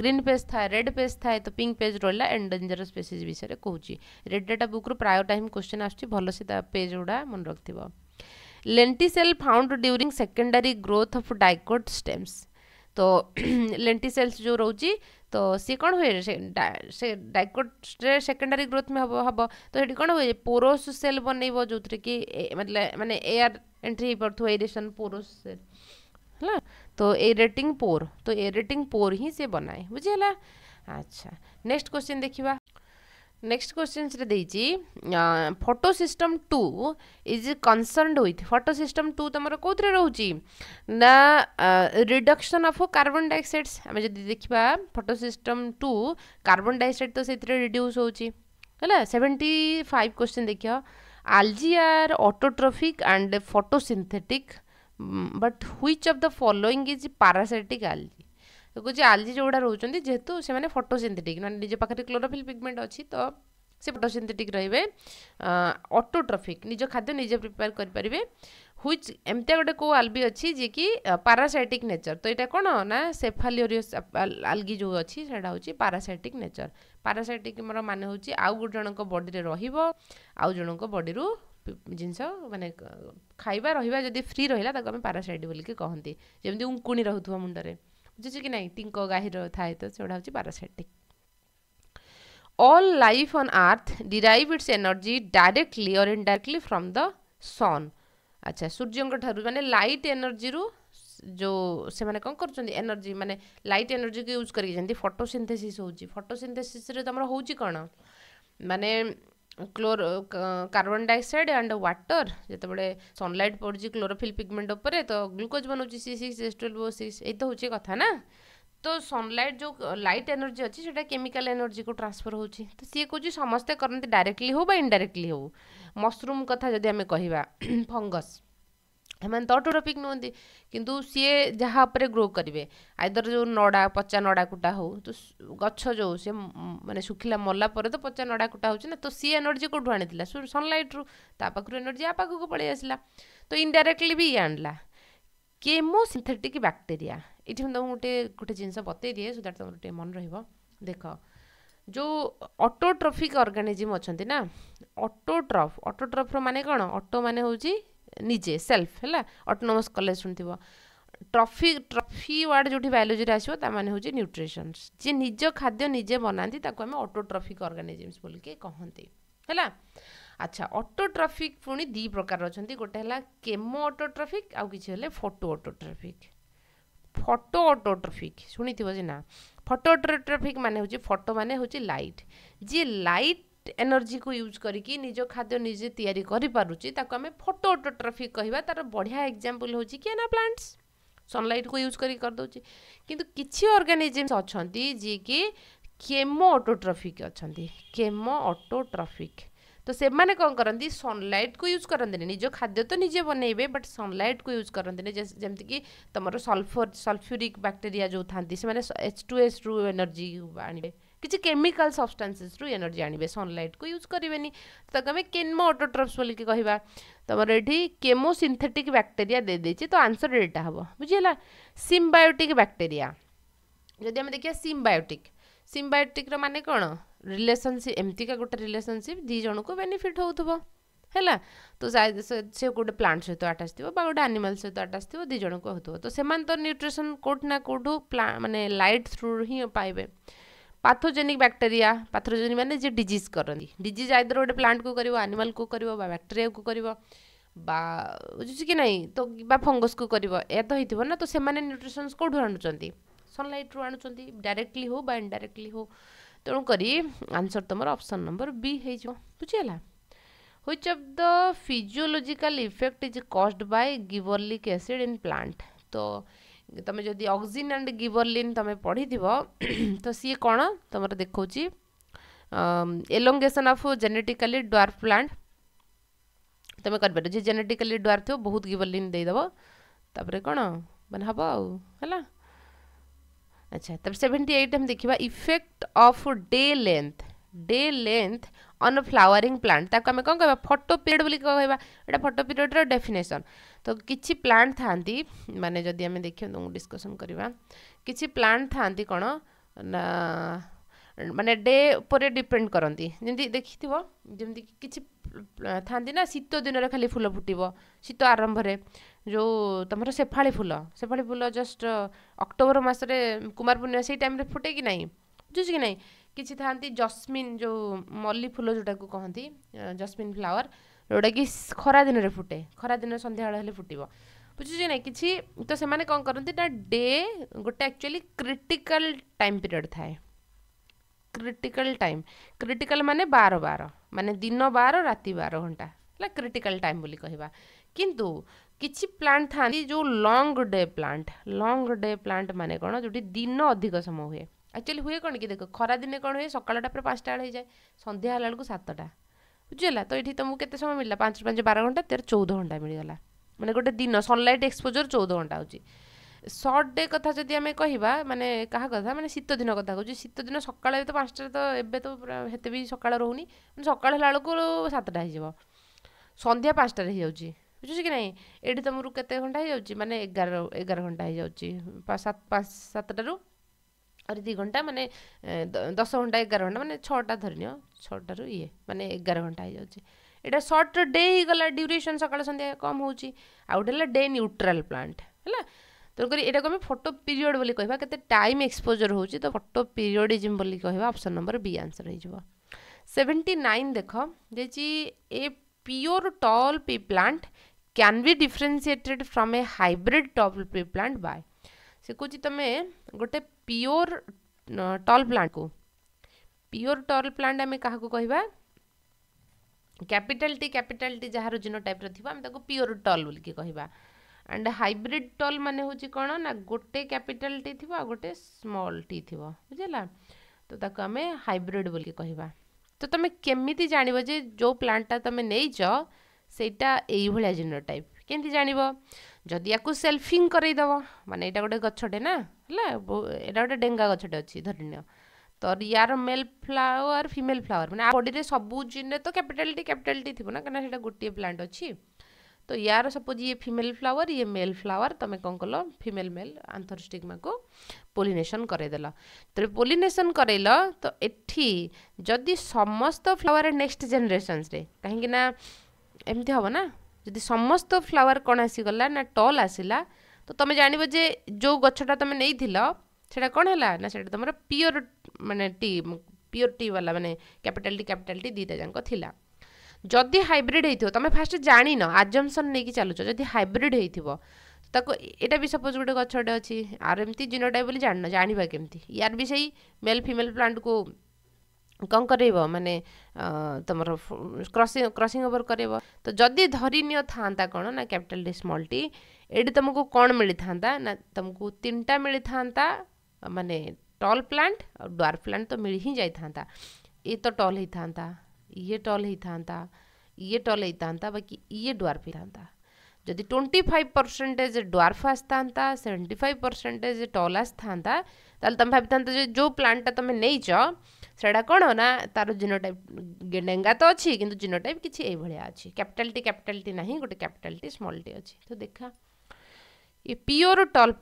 ग्रीन पेज थाए रेड पेज थाए तो पिंक पेज रहा एंडेजर स्पेसीज विषय में कौच रेड डाटा बुक्रु प्राय टाइम क्वेश्चन आस से पेज गुड़ा मन रखी थी cell found during secondary growth of dicot stems तो लेंटी सेल्स जो रोज तो सी कौन हुए से, सेकेंडरी ग्रोथ में हम हम तो ये कौन हुए पोरोस सेल बनइब जो थी कि मतलब मानने एयर एंट्री हो पड़ो एरेसन पोरोस सेल है तो एरेटिंग पोर तो एरेटिंग पोर ही से बनाए बुझेगा अच्छा नेक्स्ट क्वेश्चन देखा নেক্সট কোশ্চিনসরে দিয়েছি photosystem two is concerned with photosystem two তোমার কোথায় রয়েছে না রিডকশন অফ কার্বন ডাইঅক্সাইড আমি যদি দেখা photosystem two carbon dioxide তো সেই রিডিউস হচ্ছে হ্যাঁ সেভেন্টি ফাইভ কোশ্চিন দেখ algae are autotrophic and photosynthetic but which of the following is parasitic algae କହୁଛି ଆଲଜି ଯେଉଁଗୁଡ଼ା ରହୁଛନ୍ତି ଯେହେତୁ ସେମାନେ ଫଟୋସିନ୍ଥେଟିକ୍ ମାନେ ନିଜ ପାଖରେ କ୍ଲୋରୋଫିଲ୍ ପିଗମେଣ୍ଟ ଅଛି ତ ସେ ଫଟୋସିନ୍ଥେଟିକ୍ ରହିବେ ଅଟୋଟ୍ରଫିକ୍ ନିଜ ଖାଦ୍ୟ ନିଜେ ପ୍ରିପେୟାର କରିପାରିବେ ହୁଇଚ୍ ଏମିତିଆ ଗୋଟେ କେଉଁ ଆଲବି ଅଛି ଯିଏକି ପାରାସାଇଟିକ୍ ନେଚର୍ ତ ଏଇଟା କ'ଣ ନା ସେଫାଲିଓରିୟସ୍ ଆଲଗି ଯେଉଁ ଅଛି ସେଇଟା ହେଉଛି ପାରାସାଇଟିକ୍ ନେଚର୍ ପାରାସାଇଟିକ୍ର ମାନେ ହେଉଛି ଆଉ ଗୋଟେ ଜଣଙ୍କ ବଡ଼ିରେ ରହିବ ଆଉ ଜଣଙ୍କ ବଡ଼ିରୁ ଜିନିଷ ମାନେ ଖାଇବା ରହିବା ଯଦି ଫ୍ରି ରହିଲା ତାକୁ ଆମେ ପାରାସାଇଟ୍ ବୋଲିକି କହନ୍ତି ଯେମିତି ଉଙ୍କୁଣି ରହୁଥିବ ମୁଣ୍ଡରେ ବୁଝୁଛି କି ନାହିଁ ତିଙ୍କ ଗାହିର ଥାଏ ତ ସେଗୁଡ଼ା ହେଉଛି parasitic all life on earth derive its energy directly or indirectly from the sun ଆଚ୍ଛା ସୂର୍ଯ୍ୟଙ୍କ ଠାରୁ ମାନେ ଲାଇଟ୍ ଏନର୍ଜିରୁ ଯେଉଁ ସେମାନେ କ'ଣ କରୁଛନ୍ତି ଏନର୍ଜି ମାନେ ଲାଇଟ୍ ଏନର୍ଜିକୁ ୟୁଜ୍ କରିକି ଯେମିତି ଫଟୋସିନ୍ଥେସିସ୍ ହେଉଛି ଫଟୋସିନ୍ଥେସିସ୍ରେ ତୁମର ହେଉଛି କ'ଣ ମାନେ क्लोर कार्बन डाइअक्साइड एंड वाटर जिते सनलाइट पड़ी क्लोरोफिल पिगमेंट उपर तो ग्लुकोज बनाऊँ सी सिक्स एस ट्वेल्व सिक्स यही तो हूँ कथा ना तो सनलाइट जो लाइट uh, एनर्जी अच्छी से केमिकाल एनर्जी को ट्रांसफर हो तो सी कौन समस्ते करते डायरेक्टली हो बा इनडायरेक्टली हो मशरूम कथा जदि आम कह फंगस ଏମାନେ ତ ଟୋପିକ୍ ନୁହନ୍ତି କିନ୍ତୁ ସିଏ ଯାହା ଉପରେ ଗ୍ରୋ କରିବେ ଆଇଦର ଯେଉଁ ନଡ଼ା ପଚା ନଡ଼ା କୁଟା ହଉ ତ ଗଛ ଯେଉଁ ସିଏ ମାନେ ଶୁଖିଲା ମଲା ପରେ ତ ପଚା ନଡ଼ା କୁଟା ହେଉଛି ନା ତ ସିଏ ଏନର୍ଜି କେଉଁଠୁ ଆଣିଥିଲା ସନ୍ଲାଇଟ୍ରୁ ତା ପାଖରୁ ଏନର୍ଜି ଆ ପାଖକୁ ପଳେଇ ଆସିଲା ତ ଇନଡାଇରେକ୍ଟଲି ବି ଇଏ ଆଣିଲା କେମୋ ସିନ୍ଥେଟିକ୍ ବ୍ୟାକ୍ଟେରିଆ ଏଇଠି ମୁଁ ତୁମକୁ ଗୋଟେ ଗୋଟେ ଜିନିଷ ବତେଇ ଦିଏ ସୋ ତୁମର ଟିକେ ମନେ ରହିବ ଦେଖ ଯେଉଁ ଅଟୋଟ୍ରଫିକ୍ ଅର୍ଗାନିଜିମ୍ ଅଛନ୍ତି ନା ଅଟୋଟ୍ରଫ୍ ଅଟୋଟ୍ରଫ୍ର ମାନେ କ'ଣ ଅଟୋ ମାନେ ହେଉଛି ନିଜେ ସେଲ୍ଫ ହେଲା ଅଟୋନୋମସ୍ କଲେଜ ଶୁଣିଥିବ ଟ୍ରଫି ଟ୍ରଫି ୱାର୍ଡ଼ ଯେଉଁଠି ବାୟୋଲୋଜିରେ ଆସିବ ତା ମାନେ ହେଉଛି ନ୍ୟୁଟ୍ରିସନ୍ସ ଯିଏ ନିଜ ଖାଦ୍ୟ ନିଜେ ବନାନ୍ତି ତାକୁ ଆମେ ଅଟୋଟ୍ରଫିକ୍ ଅର୍ଗାନିଜିମ୍ସ ବୋଲିକି କହନ୍ତି ହେଲା ଆଚ୍ଛା ଅଟୋଟ୍ରଫିକ୍ ପୁଣି ଦୁଇ ପ୍ରକାର ଅଛନ୍ତି ଗୋଟେ ହେଲା କେମୋ ଅଟୋଟ୍ରଫିକ୍ ଆଉ କିଛି ହେଲେ ଫଟୋ ଅଟୋଟ୍ରଫିକ୍ ଫଟୋ ଅଟୋଟ୍ରଫିକ୍ ଶୁଣିଥିବ ଯେ ନା ଫଟୋ ଅଟୋଟ୍ରଫିକ୍ ମାନେ ହେଉଛି ଫଟୋ ମାନେ ହେଉଛି ଲାଇଟ୍ ଯିଏ ଲାଇଟ୍ एनर्जी को यूज करके निज खाद्य निजे फोटो फोटोट्रफिक कह तार बढ़िया एक्जामपल हूँ कि ना प्लांट्स सनलाइट को यूज करदे कि अर्गानिजम्स अच्छा जी कि केमो अटोट्रफिक अच्छा केमो अटोट्रफिक तो से कौन करती सनलाइट को यूज करते निज खाद्य तो निजे बनइबे बट सनलाइट को यूज करते जमीक तुम सल्फर सल्फ्यूरिक बैक्टेरिया जो था एच टू एच रु एनर्जी आने किसी केमिकाल सबस्टासीस रू एनर्जी आने सनलैट को यूज करेन तुम्हें केमो अटोट्रप्स बोलिए कह तुम ये केमो सिंथेटिक बैक्टेरिया दे देदेज तो आंसर एटा हम बुझेगा सिम्बायोटिक बैक्टेरिया जदि आम देखिए सिम्बायोटिक सिम्बायोटिक माने कौन रिलेसनशिप एमती का गोटे रिलेसनशिप दिजन को बेनिफिट होगा तो सी गोटे प्लांट सहित आटाच थोड़ा गोटे आनिमाल सहित आटाच थोड़ा दिजन को हो तो न्यूट्रिशन कौटना कौटू प्ला मानने लाइट थ्रु हिं पाए पाथोजेनिक बैक्टेरिया पाथोजेनिक मैंने जी डिजीज करती डिजीज आइदर गोटे प्लांट को कर आनिमाल को कर बैक्टेरिया को कर बुझे कि ना तो फंगस को कर तो ना तो से न्यूट्रिशन्स कौटू आणुंट सनलाइट्रु आणुंट डायरेक्टली हो बा इनडायरेक्टली हो तेणुक आंसर तुम ऑप्शन नंबर बी हो बुझेगा which of the physiological effect is caused by gibberellic acid in plant तो तुम जदि अक्सीन एंड गिवरलीन तुम पढ़ी तो सी कौन तुम देखा एलंगेसन अफ जेनेटिकाली डर प्लांट तुम कर जेनेटिकाली डर थो बहुत गिवरलीन देदेव तपर कौन मैं हम आला अच्छा तब सेवेन्टी एट हम देखा effect of day length day length on flowering plant তাকে আমি কম কহবা ফটো পিরিয়ড বলে কহবা এটা ফটো পিরিয়ডর ডেফিনেসন তো কিছু প্লান্ট থাকে মানে যদি আমি দেখিবা তোমাকে ডিসকসন করা কিছু প্লান্ট থাকে কোণ না মানে ডে উপরে ডিপেন্ড করতে যেমনি দেখিথিব যেমনি কিছু থাকে না শীত দিনরে খালি ফুল ফুটব শীত আরম্ভরে যে তোমার সেফাড়ি ফুল সেফাড়ি ফুল জস্ট অক্টোবর মাসে কুমার পূর্ণিমা সেই টাইমে ফুটে কি না বুঝুছি কি না କିଛି ଥାନ୍ତି ଜସ୍ମିନ୍ ଯେଉଁ ମଲ୍ଲି ଫୁଲ ଯେଉଁଟାକୁ କହନ୍ତି ଜସ୍ମିନ୍ ଫ୍ଲାୱାର ଯେଉଁଟାକି ଖରାଦିନରେ ଫୁଟେ ଖରାଦିନରେ ସନ୍ଧ୍ୟାବେଳେ ହେଲେ ଫୁଟିବ ବୁଝୁଛି କି ନାହିଁ କିଛି ତ ସେମାନେ କ'ଣ କରନ୍ତି ନା ଡେ ଗୋଟେ ଆକ୍ଚୁଆଲି କ୍ରିଟିକାଲ୍ ଟାଇମ୍ ପିରିୟଡ଼ ଥାଏ କ୍ରିଟିକାଲ୍ ଟାଇମ୍ କ୍ରିଟିକାଲ୍ ମାନେ ବାର ବାର ମାନେ ଦିନ ବାର ରାତି ବାର ଘଣ୍ଟା ହେଲା କ୍ରିଟିକାଲ୍ ଟାଇମ୍ ବୋଲି କହିବା କିନ୍ତୁ କିଛି ପ୍ଲାଣ୍ଟ ଥାନ୍ତି ଯେଉଁ long day plant long day plant ମାନେ କ'ଣ ଯେଉଁଠି ଦିନ ଅଧିକ ସମୟ ହୁଏ ଆକ୍ଚୁଆଲି ହୁଏ କ'ଣ କି ଦେଖ ଖରାଦିନେ କ'ଣ ହୁଏ ସକାଳଟା ପୁରା ପାଞ୍ଚଟା ବେଳେ ହେଇଯାଏ ସନ୍ଧ୍ୟା ହେଲା ବେଳକୁ ସାତଟା ବୁଝିଗଲା ତ ଏଠି ତୁମକୁ କେତେ ସମୟ ମିଳିଲା ପାଞ୍ଚ ପାଞ୍ଚ ବାର ଘଣ୍ଟା ତେର ଚଉଦ ଘଣ୍ଟା ମିଳିଗଲା ମାନେ ଗୋଟେ ଦିନ ସନ୍ଲାଇଟ୍ ଏକ୍ସପୋଜର୍ ଚଉଦ ଘଣ୍ଟା ହେଉଛି ସର୍ଟ ଡେ କଥା ଯଦି ଆମେ କହିବା ମାନେ କାହା କଥା ମାନେ ଶୀତ ଦିନ କଥା କହୁଛି ଶୀତ ଦିନ ସକାଳେ ତ ପାଞ୍ଚଟାରେ ତ ଏବେ ତ ପୁରା ସେତେ ବି ସକାଳ ରହୁନି ମାନେ ସକାଳ ହେଲା ବେଳକୁ ସାତଟା ହେଇଯିବ ସନ୍ଧ୍ୟା ପାଞ୍ଚଟାରେ ହେଇଯାଉଛି ବୁଝୁଛି କି ନାହିଁ ଏଇଠି ତୁମରୁ କେତେ ଘଣ୍ଟା ହେଇଯାଉଛି ମାନେ ଏଗାର ଏଗାର ଘଣ୍ଟା ହେଇଯାଉଛି ସାତଟାରୁ আর দুই ঘন্টা মানে দশ ঘন্টা এগারো ঘন্টা মানে ছটা ধরে নিও ছটার ইয়ে মানে এগারো ঘন্টা হয়ে যাচ্ছে এটা সর্ট ডে হয়েগলা ডিউরেসন সকাল সন্ধ্যা কম হচ্ছে আউ গোটে হল ডে নিউট্রাল প্লান্ট হ্যাঁ তেমনি এটা আমি ফটো পিরিয়ড বলে কহবা কেতে টাইম এক্সপোজর হচ্ছে তো ফটো পিরিয়ডিজম বলে কহবা অপশন নম্বর বি আনসর হয়ে যাব সেভেন্টি নাইন দেখ যে a pure tall pea plant can be differentiated from a hybrid tall pea plant by से कह तुम्हें गोटे प्योर टल प्लांट को प्योर टल प्लांट आम क्या कह कैपिटाल कैपिटाल जो टाइप रहा प्योर टल बोल के कह एंड हाइब्रिड टल मान हूँ कौन ना गोटे कैपिटाल थी आ गए स्मल टी थी बुझेगा तो ताको आम हाइब्रिड बोल कह तो तुम केमी जानवे जो प्लांटा तुम नहींचा यही टाइप केमी जानव ଯଦି ୟାକୁ ସେଲ୍ଫିଂ କରେଇଦେବ ମାନେ ଏଇଟା ଗୋଟେ ଗଛଟେ ନା ହେଲା ଏଇଟା ଗୋଟେ ଡେଙ୍ଗା ଗଛଟେ ଅଛି ଧରିନିଅ ତ ୟାର ମେଲ୍ ଫ୍ଲାୱାର ଫିମେଲ୍ ଫ୍ଲାୱାର ମାନେ ଆ ବଡ଼ିରେ ସବୁ ଜିନ୍ରେ ତ କ୍ୟାପିଟାଲ୍ କ୍ୟାପିଟାଲିଟି ଥିବ ନା କାହିଁକିନା ସେଇଟା ଗୋଟିଏ ପ୍ଲାଣ୍ଟ ଅଛି ତ ୟାର ସପୋଜ୍ ଇଏ ଫିମେଲ୍ ଫ୍ଲାୱାର ଇଏ ମେଲ୍ ଫ୍ଲାୱାର ତମେ କ'ଣ କଲ ଫିମେଲ୍ ମେଲ୍ ଆନ୍ଥରଷ୍ଟିଗ୍ମାକୁ ପୋଲିନେସନ୍ କରେଇଦେଲ ତେବେ ପୋଲିନେସନ୍ କରେଇଲ ତ ଏଠି ଯଦି ସମସ୍ତ ଫ୍ଲାୱାର ନେକ୍ସଟ ଜେନେରେସନ୍ସରେ କାହିଁକିନା ଏମିତି ହେବ ନା ଯଦି ସମସ୍ତ ଫ୍ଲାୱାର କ'ଣ ଆସିଗଲା ନା ଟଲ୍ ଆସିଲା ତ ତୁମେ ଜାଣିବ ଯେ ଯେଉଁ ଗଛଟା ତୁମେ ନେଇଥିଲ ସେଇଟା କ'ଣ ହେଲା ନା ସେଇଟା ତୁମର ପିଓର ମାନେ ଟି ପିଓର ଟି ବାଲା ମାନେ କ୍ୟାପିଟାଲ ଟି କ୍ୟାପିଟାଲ ଟି ଦୁଇଟା ଯାକ ଥିଲା ଯଦି ହାଇବ୍ରିଡ଼ ହେଇଥିବ ତୁମେ ଫାଷ୍ଟ ଜାଣିନ ଆଜମ୍ସନ୍ ନେଇକି ଚାଲୁଛ ଯଦି ହାଇବ୍ରିଡ଼ ହେଇଥିବ ତାକୁ ଏଇଟା ବି ସପୋଜ୍ ଗୋଟେ ଗଛଟେ ଅଛି ଆର ଏମିତି ଜିନୋଟାଇପ୍ ବୋଲି ଜାଣିନ ଜାଣିବା କେମିତି ୟାର ବି ସେଇ ମେଲ୍ ଫିମେଲ୍ ପ୍ଲାଣ୍ଟକୁ कौन कर मानने तुम क्रसिंग क्रसिंग ओवर कर तो जदि धरनीय था कौन ना कैपिटाल स्मल्टी ये तुमको कौन मिली था ना तुमको तीन टा मिल था मानने टल प्लांट और डर प्लांट तो मिल ही जाए था ये तो टल ही था ये टल ही था ये टल ही था बाकी ये डुआर ही था जदि ट्वेंटी फाइव परसेंटेज डुआर्फ आसता सेवेन्टी फाइव परसेंटेज टल आसता तो तुम भाई था जो प्लांटा तुम नहीं चो सेटा कौन ना तार जिनोटाइप डेगा तो अच्छी जिनोटाइप किसी ये भाया अच्छी कैपिटाल कैपिटाल ना गोटे कैपिटाल स्मल टी अच्छे तो देखा ये प्योर टल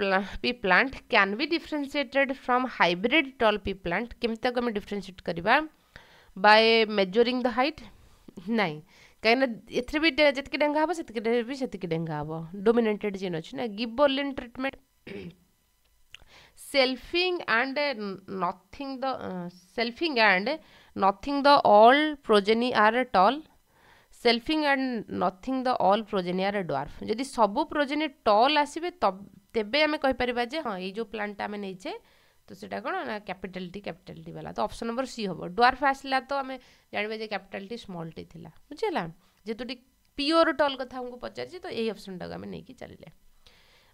pea plant can be differentiated from hybrid tall pea plant केमती आम डिफरेनसीएट करवा बाय मेजरिंग द हाइट ना कहीं जितकी डेगा हे से डेगा हे डोमेटेड जेन अच्छे ना gibberellin treatment selfing and uh, nothing the uh, selfing and nothing the all progeny are tall selfing and nothing the all progeny are dwarf যদি সবু progeny tall আসিবে তেবে আমি কইপারিবা যে হ্যাঁ এই যে প্ল্যান্টটা আমি নেইছে তো সেটা কোন না ক্যাপিটাল টি ক্যাপিটাল টি বালা তো অপশন নম্বর সি হবো ডোয়ার্ফ আসলা তো আমি জানিবা যে ক্যাপিটাল টি স্মল টি লা বুঝলা যেহেতু টি পিওর টল কথা আমাকে পচারছি তো এই অপশনটাকে আমি নেইকি চালিলে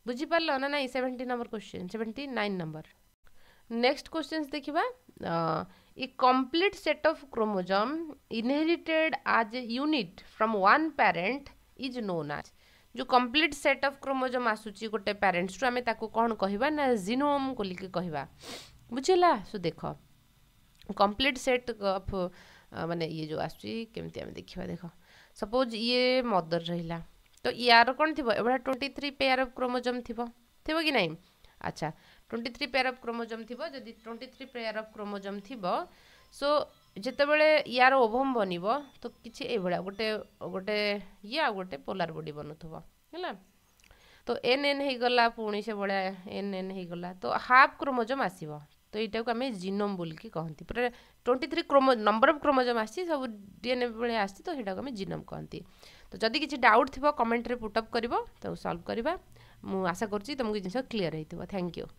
बुझिपार ना ना seventy number question seventy nine number next question देखा a complete set of chromosome inherited as a unit from one parent is known as जो कम्प्लीट सेट अफ क्रोमोजम आसूच गोटे प्यारेट्स आम कौन कह जिनोम खोल के कह बुझेगा सो देख कम्प्लीट सेट अफ मानने ये जो आसमें देखा देख सपोज ये मदर रहा तो यार कौन थी एभा twenty three pair of chromosome थी थी कि ना আচ্ছা twenty three pair of chromosome থিব যদি twenty three pair of chromosome থিব সো যেতবে ইয়ার ওভম বনিব তো কিছু এইভাবে গোটে গোটে ইয়ে আর গোটে পোলার বডি বনুথব হ্যাঁ তো এন এন হয়েগলা পুঁ সেভাবে এন এন হয়েগলা তো হাফ ক্রোমোজোম আসব তো এইটাকে আমি জিনোম বলিকি কহতি পুরা twenty three chromo number of chromosome আসছে সব ডিএনএ ভাবে আসছে তো সেটাকে আমি জিনোম কহতি तिमी कि डाउ थियो कमेन्टले पुट अप्प त सल्भ गर्दा म आशा गर्छु तम जस क्लियर है थियो थ्याङ्क